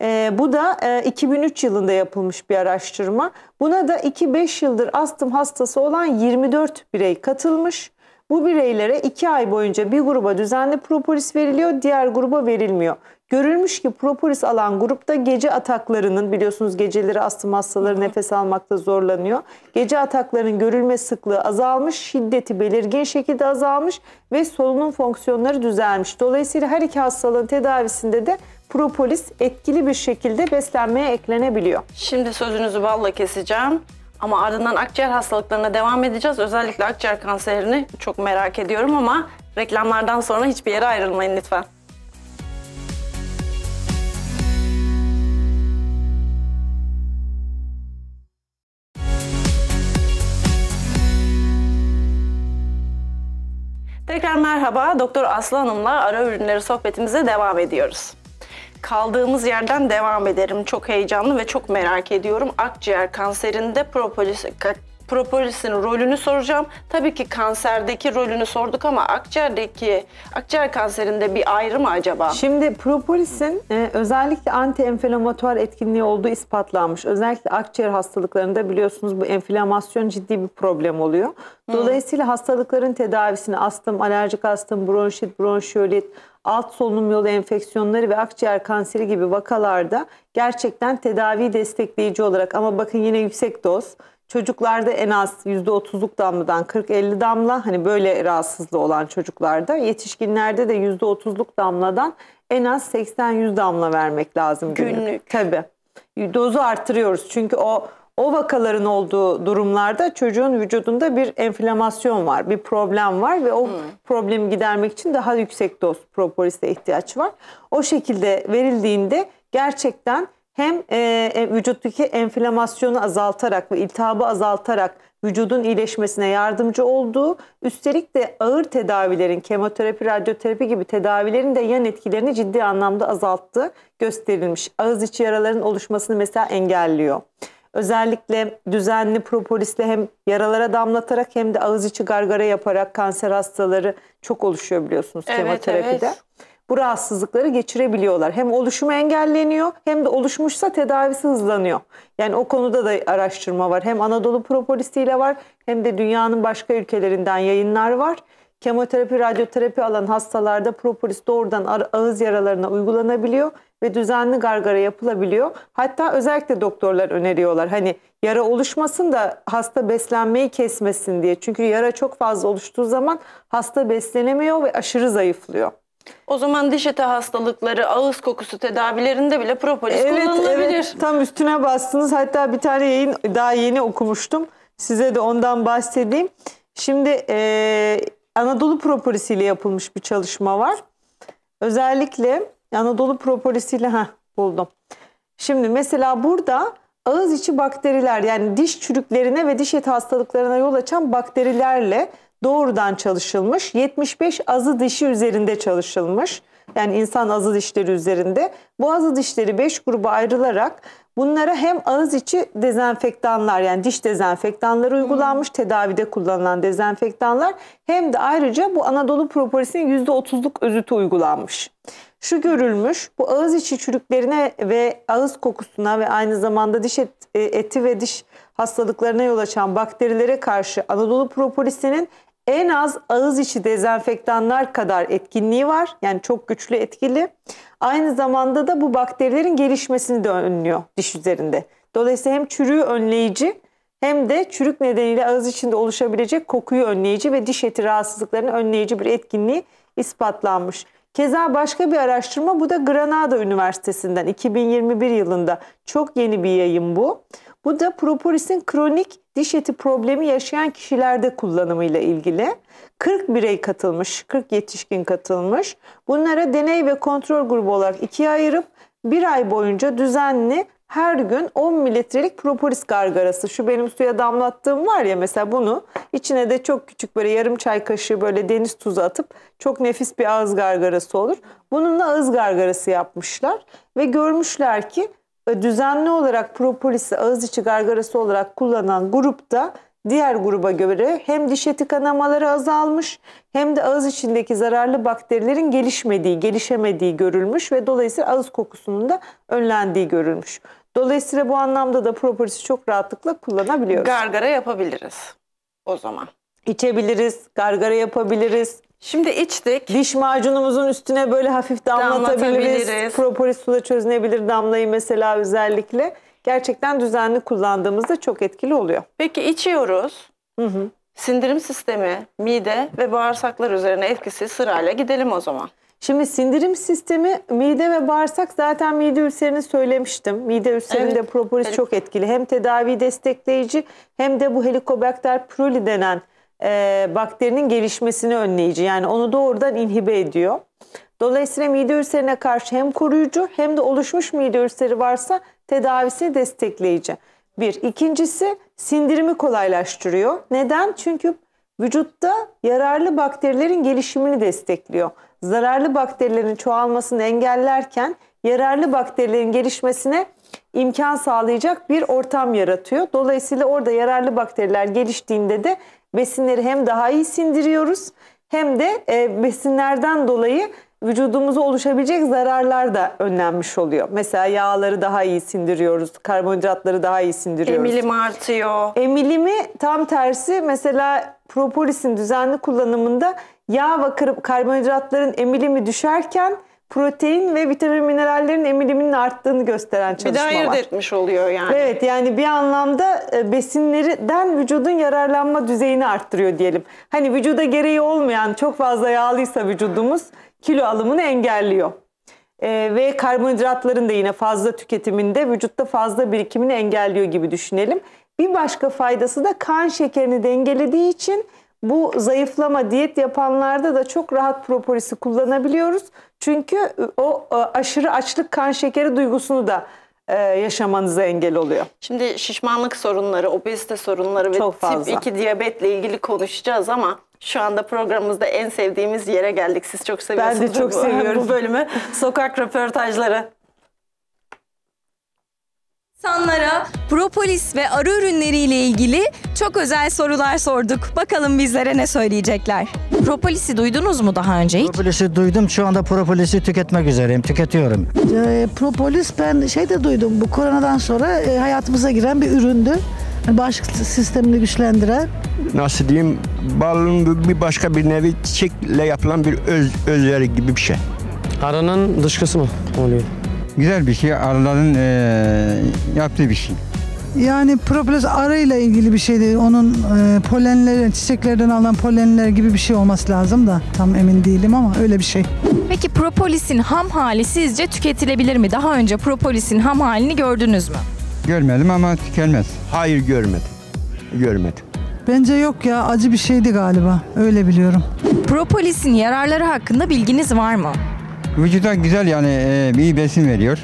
e, bu da e, 2003 yılında yapılmış bir araştırma. Buna da 2-5 yıldır astım hastası olan 24 birey katılmış. Bu bireylere 2 ay boyunca bir gruba düzenli propolis veriliyor, diğer gruba verilmiyor. Görülmüş ki propolis alan grupta gece ataklarının biliyorsunuz geceleri astım hastaları nefes almakta zorlanıyor. Gece ataklarının görülme sıklığı azalmış, şiddeti belirgin şekilde azalmış ve solunum fonksiyonları düzelmiş. Dolayısıyla her iki hastalığın tedavisinde de propolis etkili bir şekilde beslenmeye eklenebiliyor. Şimdi sözünüzü balla keseceğim. Ama ardından akciğer hastalıklarına devam edeceğiz. Özellikle akciğer kanserini çok merak ediyorum ama reklamlardan sonra hiçbir yere ayrılmayın lütfen. Tekrar merhaba. Doktor Aslı Hanım'la ara ürünleri sohbetimize devam ediyoruz kaldığımız yerden devam ederim. Çok heyecanlı ve çok merak ediyorum. Akciğer kanserinde propolis propolisin rolünü soracağım. Tabii ki kanserdeki rolünü sorduk ama akciğerdeki akciğer kanserinde bir ayrı mı acaba? Şimdi propolisin e, özellikle anti-enflamatuar etkinliği olduğu ispatlanmış. Özellikle akciğer hastalıklarında biliyorsunuz bu enflamasyon ciddi bir problem oluyor. Dolayısıyla hastalıkların tedavisini astım, alerjik astım, bronşit, bronşiolit alt solunum yolu enfeksiyonları ve akciğer kanseri gibi vakalarda gerçekten tedavi destekleyici olarak ama bakın yine yüksek doz. Çocuklarda en az %30'luk damladan 40-50 damla hani böyle rahatsızlığı olan çocuklarda yetişkinlerde de %30'luk damladan en az 80-100 damla vermek lazım. Günlük. Tabii. Dozu arttırıyoruz çünkü o o vakaların olduğu durumlarda çocuğun vücudunda bir enflamasyon var, bir problem var ve o hmm. problemi gidermek için daha yüksek doz propoliste ihtiyaç var. O şekilde verildiğinde gerçekten hem e, e, vücuttaki enflamasyonu azaltarak ve iltihabı azaltarak vücudun iyileşmesine yardımcı olduğu, üstelik de ağır tedavilerin, kemoterapi, radyoterapi gibi tedavilerin de yan etkilerini ciddi anlamda azalttığı gösterilmiş. Ağız içi yaraların oluşmasını mesela engelliyor. Özellikle düzenli propolisle hem yaralara damlatarak hem de ağız içi gargara yaparak kanser hastaları çok oluşuyor biliyorsunuz evet, kemoterapide. Evet. Bu rahatsızlıkları geçirebiliyorlar. Hem oluşumu engelleniyor hem de oluşmuşsa tedavisi hızlanıyor. Yani o konuda da araştırma var. Hem Anadolu propolisiyle var hem de dünyanın başka ülkelerinden yayınlar var. Kemoterapi, radyoterapi alan hastalarda propolis doğrudan ağız yaralarına uygulanabiliyor ve düzenli gargara yapılabiliyor. Hatta özellikle doktorlar öneriyorlar hani yara oluşmasın da hasta beslenmeyi kesmesin diye. Çünkü yara çok fazla oluştuğu zaman hasta beslenemiyor ve aşırı zayıflıyor. O zaman diş eti hastalıkları, ağız kokusu tedavilerinde bile propolis evet, kullanılabilir. Evet, tam üstüne bastınız. Hatta bir tane yayın daha yeni okumuştum. Size de ondan bahsedeyim. Şimdi e, Anadolu propolisiyle yapılmış bir çalışma var. Özellikle Anadolu propolisiyle ha buldum. Şimdi mesela burada ağız içi bakteriler yani diş çürüklerine ve diş eti hastalıklarına yol açan bakterilerle doğrudan çalışılmış. 75 azı dişi üzerinde çalışılmış. Yani insan azı dişleri üzerinde. Bu azı dişleri 5 gruba ayrılarak bunlara hem ağız içi dezenfektanlar yani diş dezenfektanları uygulanmış hmm. tedavide kullanılan dezenfektanlar hem de ayrıca bu Anadolu propolisinin %30'luk özütü uygulanmış. Şu görülmüş, bu ağız içi çürüklerine ve ağız kokusuna ve aynı zamanda diş et, e, eti ve diş hastalıklarına yol açan bakterilere karşı Anadolu propolisinin en az ağız içi dezenfektanlar kadar etkinliği var. Yani çok güçlü etkili. Aynı zamanda da bu bakterilerin gelişmesini de önlüyor diş üzerinde. Dolayısıyla hem çürüğü önleyici hem de çürük nedeniyle ağız içinde oluşabilecek kokuyu önleyici ve diş eti rahatsızlıklarını önleyici bir etkinliği ispatlanmış. Keza başka bir araştırma bu da Granada Üniversitesi'nden 2021 yılında çok yeni bir yayın bu. Bu da Propolis'in kronik diş eti problemi yaşayan kişilerde kullanımıyla ilgili. 40 birey katılmış, 40 yetişkin katılmış. Bunlara deney ve kontrol grubu olarak ikiye ayırıp bir ay boyunca düzenli her gün 10 mililitrelik propolis gargarası şu benim suya damlattığım var ya mesela bunu içine de çok küçük böyle yarım çay kaşığı böyle deniz tuzu atıp çok nefis bir ağız gargarası olur. Bununla ağız gargarası yapmışlar ve görmüşler ki e, düzenli olarak propolisi ağız içi gargarası olarak kullanan grupta diğer gruba göre hem diş eti kanamaları azalmış hem de ağız içindeki zararlı bakterilerin gelişmediği, gelişemediği görülmüş ve dolayısıyla ağız kokusunun da önlendiği görülmüş. Dolayısıyla bu anlamda da propolisi çok rahatlıkla kullanabiliyoruz. Gargara yapabiliriz o zaman. İçebiliriz, gargara yapabiliriz. Şimdi içtik. Diş macunumuzun üstüne böyle hafif damlatabiliriz. damlatabiliriz. Propolis suda çözünebilir damlayı mesela özellikle. Gerçekten düzenli kullandığımızda çok etkili oluyor. Peki içiyoruz. Hı hı. Sindirim sistemi, mide ve bağırsaklar üzerine etkisi sırayla gidelim o zaman. Şimdi sindirim sistemi mide ve bağırsak zaten mide ülserini söylemiştim. Mide ülserinde evet. propolis evet. çok etkili. Hem tedavi destekleyici hem de bu Helicobacter pyroli denen e, bakterinin gelişmesini önleyici. Yani onu doğrudan inhibe ediyor. Dolayısıyla mide ülserine karşı hem koruyucu hem de oluşmuş mide ülseri varsa tedavisini destekleyici. Bir. İkincisi sindirimi kolaylaştırıyor. Neden? Çünkü vücutta yararlı bakterilerin gelişimini destekliyor zararlı bakterilerin çoğalmasını engellerken yararlı bakterilerin gelişmesine imkan sağlayacak bir ortam yaratıyor. Dolayısıyla orada yararlı bakteriler geliştiğinde de besinleri hem daha iyi sindiriyoruz hem de e, besinlerden dolayı vücudumuza oluşabilecek zararlar da önlenmiş oluyor. Mesela yağları daha iyi sindiriyoruz, karbonhidratları daha iyi sindiriyoruz. Emilim artıyor. Emilimi tam tersi mesela propolisin düzenli kullanımında yağ ve karbonhidratların emilimi düşerken protein ve vitamin minerallerin emiliminin arttığını gösteren çalışma var. Bir daha ayırt etmiş oluyor yani. Evet yani bir anlamda e, besinlerden vücudun yararlanma düzeyini arttırıyor diyelim. Hani vücuda gereği olmayan çok fazla yağlıysa vücudumuz kilo alımını engelliyor. Ee, ve karbonhidratların da yine fazla tüketiminde vücutta fazla birikimini engelliyor gibi düşünelim. Bir başka faydası da kan şekerini dengelediği için bu zayıflama diyet yapanlarda da çok rahat propolisi kullanabiliyoruz. Çünkü e, o e, aşırı açlık kan şekeri duygusunu da e, yaşamanıza engel oluyor. Şimdi şişmanlık sorunları, obezite sorunları ve Çok fazla. tip 2 diyabetle ilgili konuşacağız ama şu anda programımızda en sevdiğimiz yere geldik. Siz çok seviyorsunuz. Ben de çok bu, seviyorum. Bu bölümü sokak röportajları. İnsanlara propolis ve arı ürünleriyle ilgili çok özel sorular sorduk. Bakalım bizlere ne söyleyecekler. Propolisi duydunuz mu daha önce hiç? Propolis'i duydum. Şu anda propolisi tüketmek üzereyim. Tüketiyorum. E, propolis ben şey de duydum. Bu koronadan sonra e, hayatımıza giren bir üründü. Yani Bağışıklık sistemini güçlendiren. Nasıl diyeyim? Balın bir başka bir nevi çiçekle yapılan bir öz, özleri gibi bir şey. Arının dışkısı mı oluyor? güzel bir şey. Arıların e, yaptığı bir şey. Yani propolis arıyla ilgili bir şeydi. Onun e, polenleri, çiçeklerden alınan polenler gibi bir şey olması lazım da tam emin değilim ama öyle bir şey. Peki propolisin ham hali sizce tüketilebilir mi? Daha önce propolisin ham halini gördünüz mü? Görmedim ama tükenmez. Hayır görmedim. Görmedim. Bence yok ya acı bir şeydi galiba. Öyle biliyorum. Propolisin yararları hakkında bilginiz var mı? Vücuda güzel yani e, iyi besin veriyor.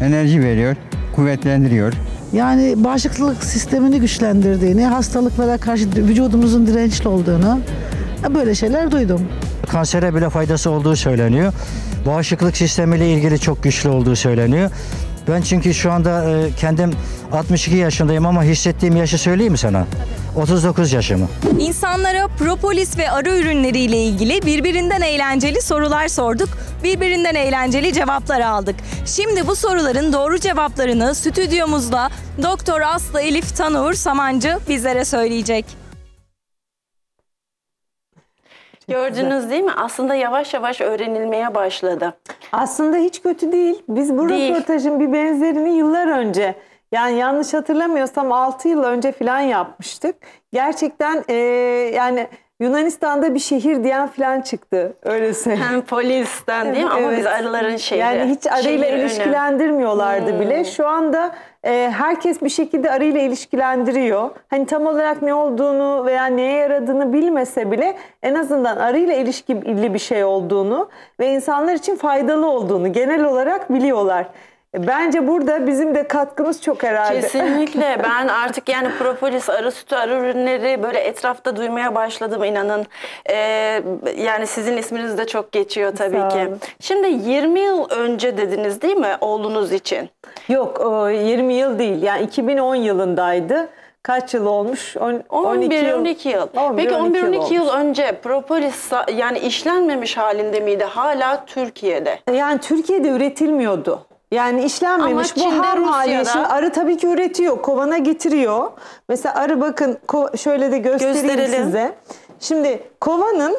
Enerji veriyor. Kuvvetlendiriyor. Yani bağışıklık sistemini güçlendirdiğini, hastalıklara karşı vücudumuzun dirençli olduğunu e, böyle şeyler duydum. Kansere bile faydası olduğu söyleniyor. Bağışıklık sistemiyle ilgili çok güçlü olduğu söyleniyor. Ben çünkü şu anda e, kendim 62 yaşındayım ama hissettiğim yaşı söyleyeyim mi sana? Tabii. 39 yaşımı. İnsanlara propolis ve arı ürünleriyle ilgili birbirinden eğlenceli sorular sorduk, birbirinden eğlenceli cevaplar aldık. Şimdi bu soruların doğru cevaplarını stüdyomuzda Doktor Aslı Elif Tanur Samancı bizlere söyleyecek. Gördünüz değil mi? Aslında yavaş yavaş öğrenilmeye başladı. Aslında hiç kötü değil. Biz bu değil. röportajın bir benzerini yıllar önce yani yanlış hatırlamıyorsam 6 yıl önce falan yapmıştık. Gerçekten e, yani Yunanistan'da bir şehir diyen filan çıktı. Öyle söyleyeyim. Polis'ten değil mi? Evet. Ama biz arıların şehri. Yani hiç arıyla şehir ilişkilendirmiyorlardı hmm. bile. Şu anda e, herkes bir şekilde arıyla ilişkilendiriyor. Hani tam olarak ne olduğunu veya neye yaradığını bilmese bile en azından arıyla ilişkili bir şey olduğunu ve insanlar için faydalı olduğunu genel olarak biliyorlar. E, bence burada bizim de katkımız çok herhalde. Kesinlikle. Ben artık yani propolis, arı sütü, arı ürünleri böyle etrafta duymaya başladım inanın. Ee, yani sizin isminiz de çok geçiyor tabii ki. Şimdi 20 yıl önce dediniz değil mi oğlunuz için? Yok 20 yıl değil. Yani 2010 yılındaydı kaç yıl olmuş? 11 12 yıl. 12 yıl. 11, Peki 11 12 yıl, 12 yıl önce propolis yani işlenmemiş halinde miydi hala Türkiye'de? Yani Türkiye'de üretilmiyordu. Yani işlenmemiş Ama bu Çin'de, Şimdi arı tabii ki üretiyor, kovana getiriyor. Mesela arı bakın şöyle de göstereyim Gösterelim. size. Şimdi kovanın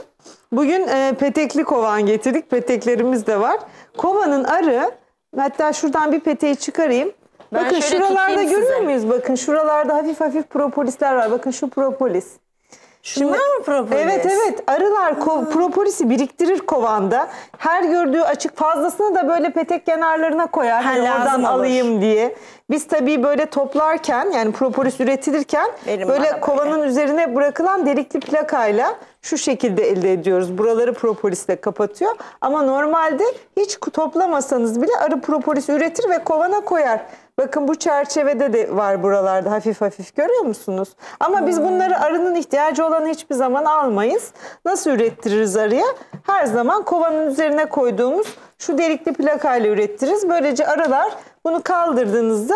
bugün e, petekli kovan getirdik. Peteklerimiz de var. Kovanın arı hatta şuradan bir peteği çıkarayım. Ben bakın şuralarda görüyor size. muyuz? Bakın şuralarda hafif hafif propolisler var. Bakın şu propolis. Şunlar Şimdi, mı propolis? Evet evet arılar ko- propolisi biriktirir kovanda. Her gördüğü açık fazlasını da böyle petek kenarlarına koyar. Ha, yani oradan olur. alayım diye. Biz tabii böyle toplarken yani propolis üretilirken Benim böyle kovanın böyle. üzerine bırakılan delikli plakayla şu şekilde elde ediyoruz. Buraları propolisle kapatıyor. Ama normalde hiç toplamasanız bile arı propolis üretir ve kovana koyar. Bakın bu çerçevede de var buralarda hafif hafif görüyor musunuz? Ama biz hmm. bunları arının ihtiyacı olan hiçbir zaman almayız. Nasıl ürettiririz arıya? Her zaman kovanın üzerine koyduğumuz şu delikli plakayla ürettiririz. Böylece arılar bunu kaldırdığınızda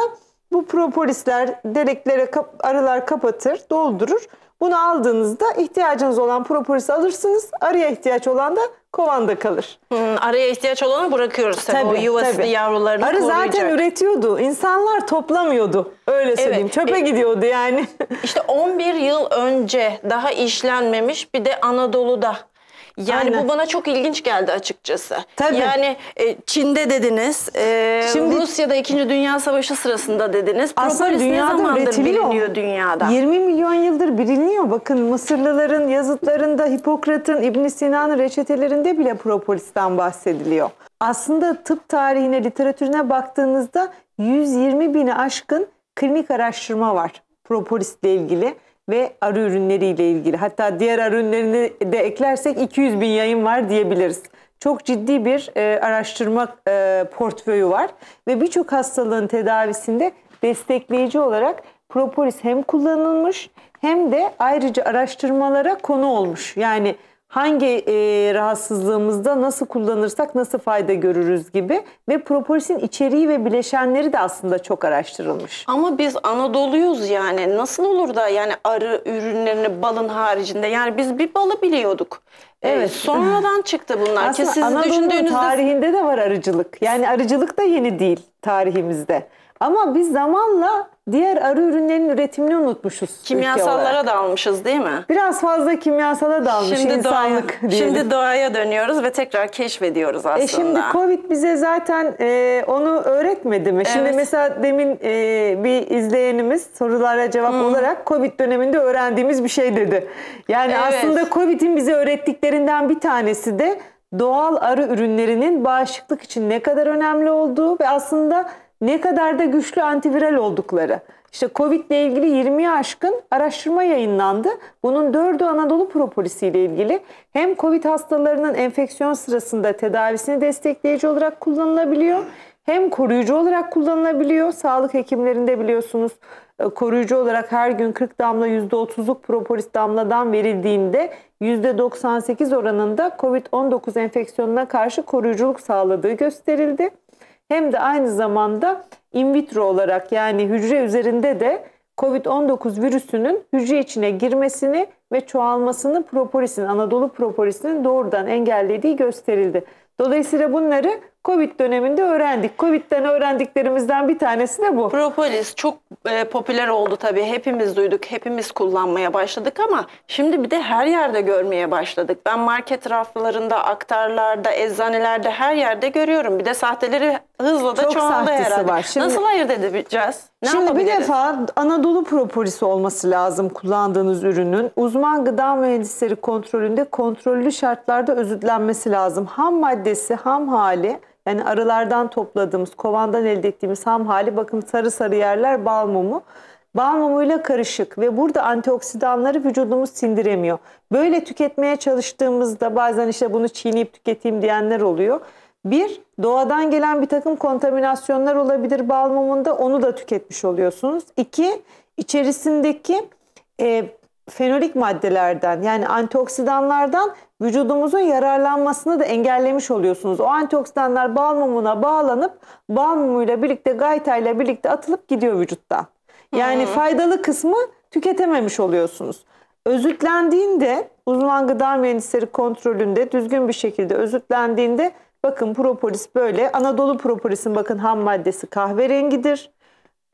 bu propolisler deliklere kap arılar kapatır, doldurur. Bunu aldığınızda ihtiyacınız olan propolis alırsınız. Arıya ihtiyaç olan da kovanda kalır. Hmm, araya ihtiyaç olanı bırakıyoruz tabii, tabii o yuvasını tabii. yavrularını Arı koruyacak. zaten üretiyordu. İnsanlar toplamıyordu. Öyle söyleyeyim. Evet. Çöpe e, gidiyordu yani. İşte 11 yıl önce daha işlenmemiş bir de Anadolu'da yani Aynen. bu bana çok ilginç geldi açıkçası. Tabii. Yani e, Çin'de dediniz, e, Şimdi, Rusya'da 2. Dünya Savaşı sırasında dediniz. Propolis ne zamandır biliniyor dünyada? 20 milyon yıldır biliniyor. Bakın Mısırlıların yazıtlarında Hipokrat'ın, İbn Sina'nın reçetelerinde bile propolisten bahsediliyor. Aslında tıp tarihine, literatürüne baktığınızda 120 bini aşkın klinik araştırma var propolisle ilgili ve arı ürünleriyle ilgili. Hatta diğer arı ürünlerini de eklersek 200 bin yayın var diyebiliriz. Çok ciddi bir e, araştırma e, portföyü var ve birçok hastalığın tedavisinde destekleyici olarak propolis hem kullanılmış hem de ayrıca araştırmalara konu olmuş. Yani hangi e, rahatsızlığımızda nasıl kullanırsak nasıl fayda görürüz gibi ve propolisin içeriği ve bileşenleri de aslında çok araştırılmış. Ama biz Anadolu'yuz yani nasıl olur da yani arı ürünlerini balın haricinde yani biz bir balı biliyorduk. Ee, evet. sonradan çıktı bunlar Aslında ki Anadolu düşündüğünüzde... tarihinde de var arıcılık. Yani arıcılık da yeni değil tarihimizde. Ama biz zamanla diğer arı ürünlerinin üretimini unutmuşuz. Kimyasallara dalmışız değil mi? Biraz fazla kimyasala dalmış şimdi insanlık doğa, Şimdi doğaya dönüyoruz ve tekrar keşfediyoruz e, aslında. E şimdi Covid bize zaten e, onu öğretmedi mi? Evet. Şimdi mesela demin e, bir izleyenimiz sorulara cevap hmm. olarak Covid döneminde öğrendiğimiz bir şey dedi. Yani evet. aslında Covid'in bize öğrettiklerinden bir tanesi de doğal arı ürünlerinin bağışıklık için ne kadar önemli olduğu ve aslında ne kadar da güçlü antiviral oldukları. İşte Covid ile ilgili 20 aşkın araştırma yayınlandı. Bunun 4'ü Anadolu propolis ile ilgili. Hem Covid hastalarının enfeksiyon sırasında tedavisini destekleyici olarak kullanılabiliyor. Hem koruyucu olarak kullanılabiliyor. Sağlık hekimlerinde biliyorsunuz e, koruyucu olarak her gün 40 damla %30'luk propolis damladan verildiğinde %98 oranında COVID-19 enfeksiyonuna karşı koruyuculuk sağladığı gösterildi hem de aynı zamanda in vitro olarak yani hücre üzerinde de COVID-19 virüsünün hücre içine girmesini ve çoğalmasını propolisin, Anadolu propolisinin doğrudan engellediği gösterildi. Dolayısıyla bunları Covid döneminde öğrendik. Covid'den öğrendiklerimizden bir tanesi de bu. Propolis çok e, popüler oldu tabii. Hepimiz duyduk, hepimiz kullanmaya başladık ama şimdi bir de her yerde görmeye başladık. Ben market raflarında, aktarlarda, eczanelerde her yerde görüyorum. Bir de sahteleri hızla da çok çoğaldı herhalde. Var. Şimdi, Nasıl ayırt edebileceğiz? Ne şimdi bir defa Anadolu propolis olması lazım kullandığınız ürünün. Uzman gıda mühendisleri kontrolünde kontrollü şartlarda özütlenmesi lazım. Ham maddesi, ham hali yani arılardan topladığımız, kovandan elde ettiğimiz ham hali bakın sarı sarı yerler bal mumu. Bal mumuyla karışık ve burada antioksidanları vücudumuz sindiremiyor. Böyle tüketmeye çalıştığımızda bazen işte bunu çiğneyip tüketeyim diyenler oluyor. Bir, doğadan gelen bir takım kontaminasyonlar olabilir bal mumunda onu da tüketmiş oluyorsunuz. İki, içerisindeki e, fenolik maddelerden yani antioksidanlardan vücudumuzun yararlanmasını da engellemiş oluyorsunuz. O antioksidanlar bal mumuna bağlanıp bal mumuyla birlikte gaytayla birlikte atılıp gidiyor vücuttan. Yani hmm. faydalı kısmı tüketememiş oluyorsunuz. Özütlendiğinde uzman gıda mühendisleri kontrolünde düzgün bir şekilde özütlendiğinde bakın propolis böyle. Anadolu propolisin bakın ham maddesi kahverengidir.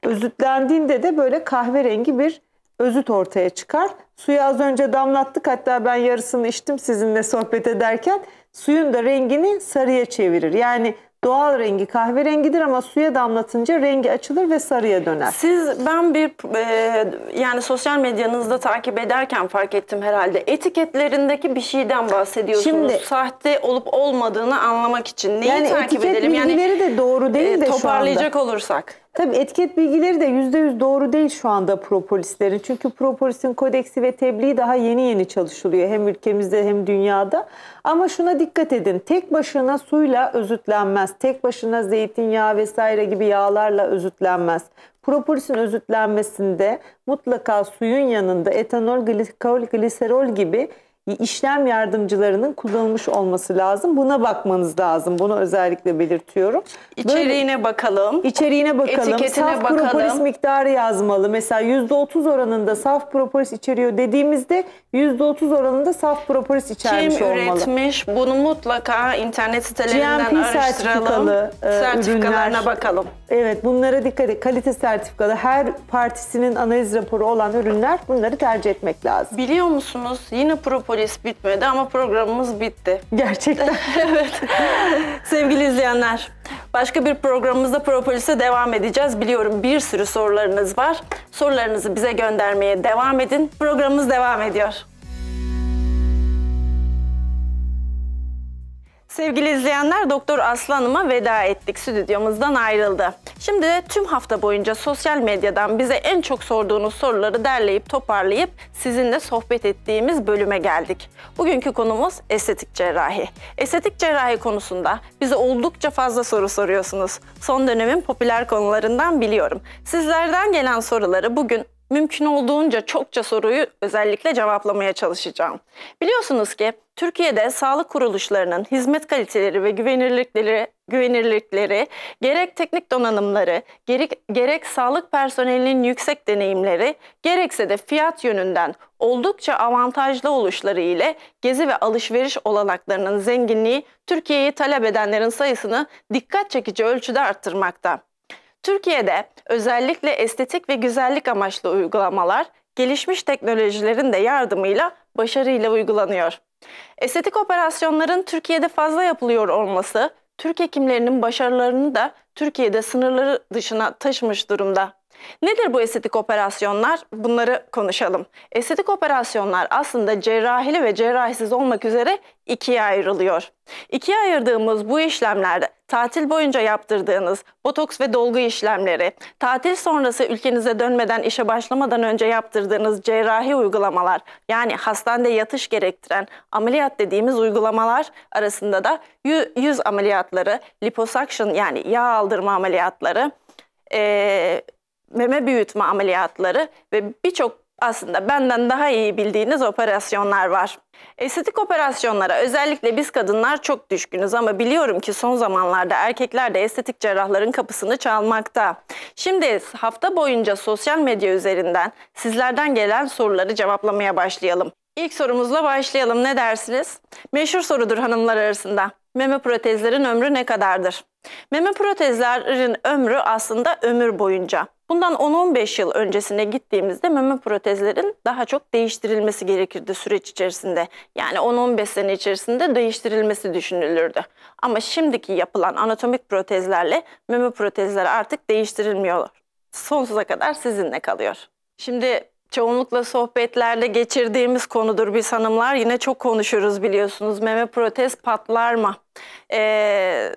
Özütlendiğinde de böyle kahverengi bir özüt ortaya çıkar. Suyu az önce damlattık hatta ben yarısını içtim sizinle sohbet ederken. Suyun da rengini sarıya çevirir. Yani doğal rengi kahverengidir ama suya damlatınca rengi açılır ve sarıya döner. Siz ben bir e, yani sosyal medyanızda takip ederken fark ettim herhalde. Etiketlerindeki bir şeyden bahsediyorsunuz. Şimdi, Sahte olup olmadığını anlamak için neyi yani takip edelim? Yani etiket bilgileri de doğru değil e, de şu anda. Toparlayacak olursak. Tabii etiket bilgileri de yüzde yüz doğru değil şu anda propolislerin. Çünkü propolisin kodeksi ve tebliği daha yeni yeni çalışılıyor hem ülkemizde hem dünyada. Ama şuna dikkat edin. Tek başına suyla özütlenmez. Tek başına zeytinyağı vesaire gibi yağlarla özütlenmez. Propolisin özütlenmesinde mutlaka suyun yanında etanol, glikol, gliserol gibi işlem yardımcılarının kullanılmış olması lazım. Buna bakmanız lazım. Bunu özellikle belirtiyorum. İçeriğine Böyle, bakalım. İçeriğine bakalım. Etiketine saf bakalım. propolis miktarı yazmalı. Mesela %30 oranında saf propolis içeriyor dediğimizde %30 oranında saf propolis içermiş Kim olmalı. Kim üretmiş? Bunu mutlaka internet sitelerinden GMP araştıralım. E, Sertifikalarına ürünler. bakalım. Evet bunlara dikkat et. Kalite sertifikalı her partisinin analiz raporu olan ürünler bunları tercih etmek lazım. Biliyor musunuz? Yine propolis polis bitmedi ama programımız bitti. Gerçekten. evet. Sevgili izleyenler, başka bir programımızda Propolis'e devam edeceğiz. Biliyorum bir sürü sorularınız var. Sorularınızı bize göndermeye devam edin. Programımız devam ediyor. Sevgili izleyenler Doktor Aslan'ıma veda ettik. Stüdyomuzdan ayrıldı. Şimdi tüm hafta boyunca sosyal medyadan bize en çok sorduğunuz soruları derleyip toparlayıp sizinle sohbet ettiğimiz bölüme geldik. Bugünkü konumuz estetik cerrahi. Estetik cerrahi konusunda bize oldukça fazla soru soruyorsunuz. Son dönemin popüler konularından biliyorum. Sizlerden gelen soruları bugün mümkün olduğunca çokça soruyu özellikle cevaplamaya çalışacağım. Biliyorsunuz ki Türkiye'de sağlık kuruluşlarının hizmet kaliteleri ve güvenirlikleri güvenirlikleri gerek teknik donanımları, gerek, gerek sağlık personelinin yüksek deneyimleri, gerekse de fiyat yönünden oldukça avantajlı oluşları ile gezi ve alışveriş olanaklarının zenginliği Türkiye'yi talep edenlerin sayısını dikkat çekici ölçüde arttırmakta. Türkiye'de özellikle estetik ve güzellik amaçlı uygulamalar gelişmiş teknolojilerin de yardımıyla başarıyla uygulanıyor. Estetik operasyonların Türkiye'de fazla yapılıyor olması, Türk hekimlerinin başarılarını da Türkiye'de sınırları dışına taşımış durumda. Nedir bu estetik operasyonlar? Bunları konuşalım. Estetik operasyonlar aslında cerrahili ve cerrahisiz olmak üzere ikiye ayrılıyor. İkiye ayırdığımız bu işlemlerde tatil boyunca yaptırdığınız botoks ve dolgu işlemleri, tatil sonrası ülkenize dönmeden işe başlamadan önce yaptırdığınız cerrahi uygulamalar, yani hastanede yatış gerektiren ameliyat dediğimiz uygulamalar arasında da yüz ameliyatları, liposuction yani yağ aldırma ameliyatları, e, meme büyütme ameliyatları ve birçok aslında benden daha iyi bildiğiniz operasyonlar var. Estetik operasyonlara özellikle biz kadınlar çok düşkünüz ama biliyorum ki son zamanlarda erkekler de estetik cerrahların kapısını çalmakta. Şimdi hafta boyunca sosyal medya üzerinden sizlerden gelen soruları cevaplamaya başlayalım. İlk sorumuzla başlayalım ne dersiniz? Meşhur sorudur hanımlar arasında. Meme protezlerin ömrü ne kadardır? Meme protezlerin ömrü aslında ömür boyunca. Bundan 10-15 yıl öncesine gittiğimizde meme protezlerin daha çok değiştirilmesi gerekirdi süreç içerisinde. Yani 10-15 sene içerisinde değiştirilmesi düşünülürdü. Ama şimdiki yapılan anatomik protezlerle meme protezleri artık değiştirilmiyorlar. Sonsuza kadar sizinle kalıyor. Şimdi çoğunlukla sohbetlerde geçirdiğimiz konudur biz hanımlar. Yine çok konuşuruz biliyorsunuz. Meme protez patlar mı? Ee,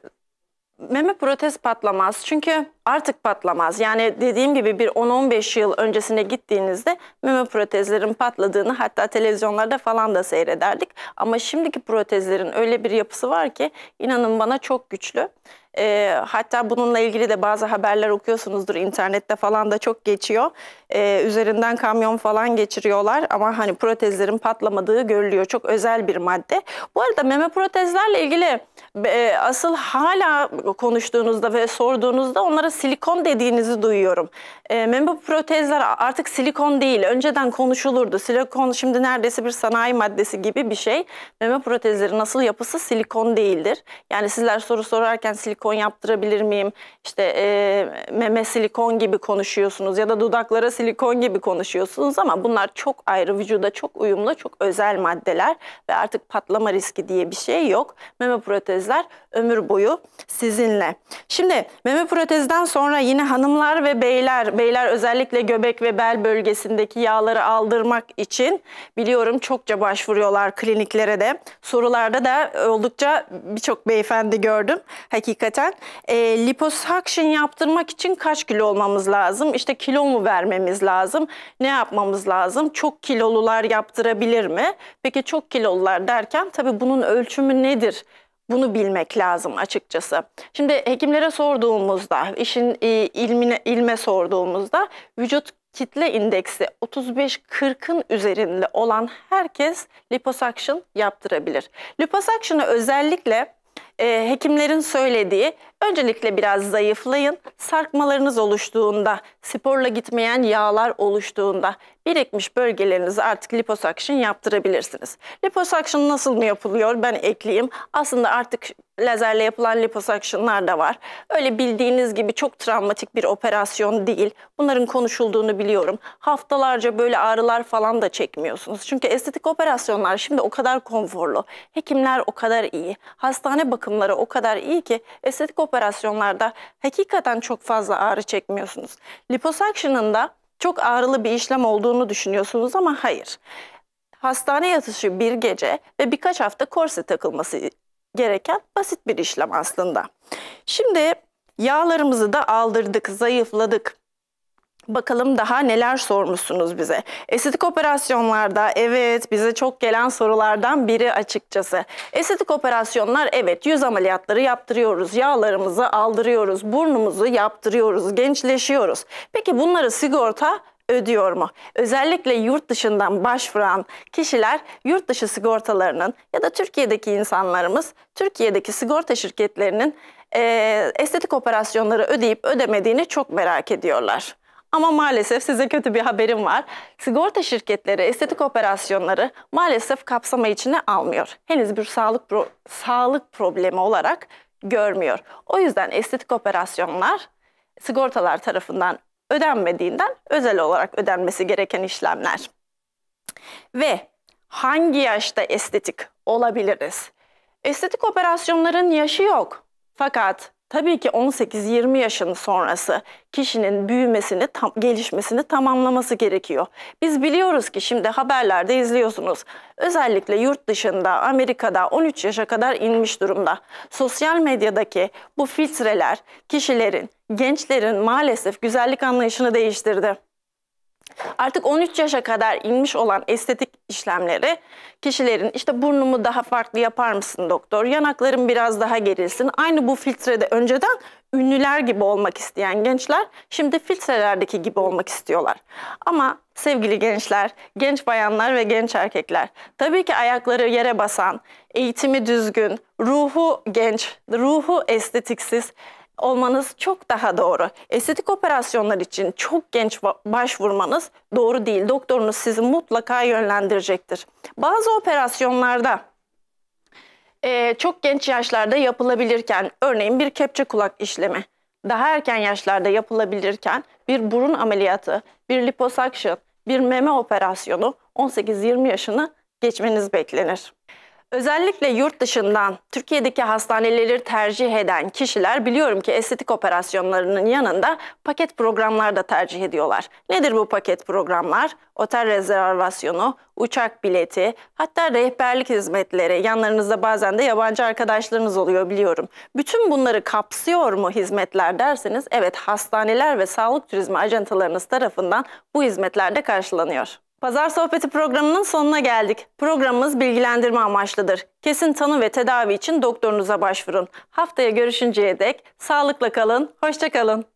meme protez patlamaz. Çünkü artık patlamaz. Yani dediğim gibi bir 10-15 yıl öncesine gittiğinizde meme protezlerin patladığını hatta televizyonlarda falan da seyrederdik. Ama şimdiki protezlerin öyle bir yapısı var ki inanın bana çok güçlü. E, hatta bununla ilgili de bazı haberler okuyorsunuzdur internette falan da çok geçiyor. E, üzerinden kamyon falan geçiriyorlar ama hani protezlerin patlamadığı görülüyor. Çok özel bir madde. Bu arada meme protezlerle ilgili e, asıl hala konuştuğunuzda ve sorduğunuzda onlara silikon dediğinizi duyuyorum. E, membu protezler artık silikon değil. Önceden konuşulurdu. Silikon şimdi neredeyse bir sanayi maddesi gibi bir şey. Meme protezleri nasıl yapısı silikon değildir. Yani sizler soru sorarken silikon yaptırabilir miyim? İşte e, meme silikon gibi konuşuyorsunuz ya da dudaklara silikon gibi konuşuyorsunuz ama bunlar çok ayrı vücuda çok uyumlu çok özel maddeler ve artık patlama riski diye bir şey yok. Meme protezler ömür boyu sizinle. Şimdi meme protezden Öğleden sonra yine hanımlar ve beyler, beyler özellikle göbek ve bel bölgesindeki yağları aldırmak için biliyorum çokça başvuruyorlar kliniklere de. Sorularda da oldukça birçok beyefendi gördüm hakikaten. E, liposuction yaptırmak için kaç kilo olmamız lazım? İşte kilo mu vermemiz lazım? Ne yapmamız lazım? Çok kilolular yaptırabilir mi? Peki çok kilolular derken tabii bunun ölçümü nedir? Bunu bilmek lazım açıkçası. Şimdi hekimlere sorduğumuzda, işin e, ilmine, ilme sorduğumuzda vücut kitle indeksi 35-40'ın üzerinde olan herkes liposuction yaptırabilir. Liposuction'ı özellikle e, hekimlerin söylediği öncelikle biraz zayıflayın. Sarkmalarınız oluştuğunda, sporla gitmeyen yağlar oluştuğunda birikmiş bölgelerinizi artık liposuction yaptırabilirsiniz. Liposuction nasıl mı yapılıyor ben ekleyeyim. Aslında artık lazerle yapılan liposuction'lar da var. Öyle bildiğiniz gibi çok travmatik bir operasyon değil. Bunların konuşulduğunu biliyorum. Haftalarca böyle ağrılar falan da çekmiyorsunuz. Çünkü estetik operasyonlar şimdi o kadar konforlu. Hekimler o kadar iyi. Hastane bakım bakımları o kadar iyi ki estetik operasyonlarda hakikaten çok fazla ağrı çekmiyorsunuz. Liposuction'ın da çok ağrılı bir işlem olduğunu düşünüyorsunuz ama hayır. Hastane yatışı bir gece ve birkaç hafta korse takılması gereken basit bir işlem aslında. Şimdi yağlarımızı da aldırdık, zayıfladık. Bakalım daha neler sormuşsunuz bize. Estetik operasyonlarda evet bize çok gelen sorulardan biri açıkçası. Estetik operasyonlar evet yüz ameliyatları yaptırıyoruz, yağlarımızı aldırıyoruz, burnumuzu yaptırıyoruz, gençleşiyoruz. Peki bunları sigorta ödüyor mu? Özellikle yurt dışından başvuran kişiler yurt dışı sigortalarının ya da Türkiye'deki insanlarımız Türkiye'deki sigorta şirketlerinin e, estetik operasyonları ödeyip ödemediğini çok merak ediyorlar. Ama maalesef size kötü bir haberim var. Sigorta şirketleri estetik operasyonları maalesef kapsama içine almıyor. Henüz bir sağlık pro sağlık problemi olarak görmüyor. O yüzden estetik operasyonlar sigortalar tarafından ödenmediğinden özel olarak ödenmesi gereken işlemler. Ve hangi yaşta estetik olabiliriz? Estetik operasyonların yaşı yok. Fakat Tabii ki 18-20 yaşın sonrası kişinin büyümesini, tam, gelişmesini tamamlaması gerekiyor. Biz biliyoruz ki şimdi haberlerde izliyorsunuz. Özellikle yurt dışında, Amerika'da 13 yaşa kadar inmiş durumda. Sosyal medyadaki bu filtreler kişilerin, gençlerin maalesef güzellik anlayışını değiştirdi. Artık 13 yaşa kadar inmiş olan estetik işlemleri kişilerin işte burnumu daha farklı yapar mısın doktor? Yanaklarım biraz daha gerilsin. Aynı bu filtrede önceden ünlüler gibi olmak isteyen gençler şimdi filtrelerdeki gibi olmak istiyorlar. Ama sevgili gençler, genç bayanlar ve genç erkekler tabii ki ayakları yere basan, eğitimi düzgün, ruhu genç, ruhu estetiksiz olmanız çok daha doğru. Estetik operasyonlar için çok genç başvurmanız doğru değil. Doktorunuz sizi mutlaka yönlendirecektir. Bazı operasyonlarda e, çok genç yaşlarda yapılabilirken, örneğin bir kepçe kulak işlemi, daha erken yaşlarda yapılabilirken bir burun ameliyatı, bir liposuction, bir meme operasyonu 18-20 yaşını geçmeniz beklenir. Özellikle yurt dışından Türkiye'deki hastaneleri tercih eden kişiler biliyorum ki estetik operasyonlarının yanında paket programlar da tercih ediyorlar. Nedir bu paket programlar? Otel rezervasyonu, uçak bileti, hatta rehberlik hizmetleri. Yanlarınızda bazen de yabancı arkadaşlarınız oluyor biliyorum. Bütün bunları kapsıyor mu hizmetler derseniz evet hastaneler ve sağlık turizmi ajantalarınız tarafından bu hizmetler de karşılanıyor. Pazar Sohbeti programının sonuna geldik. Programımız bilgilendirme amaçlıdır. Kesin tanı ve tedavi için doktorunuza başvurun. Haftaya görüşünceye dek sağlıkla kalın, hoşçakalın.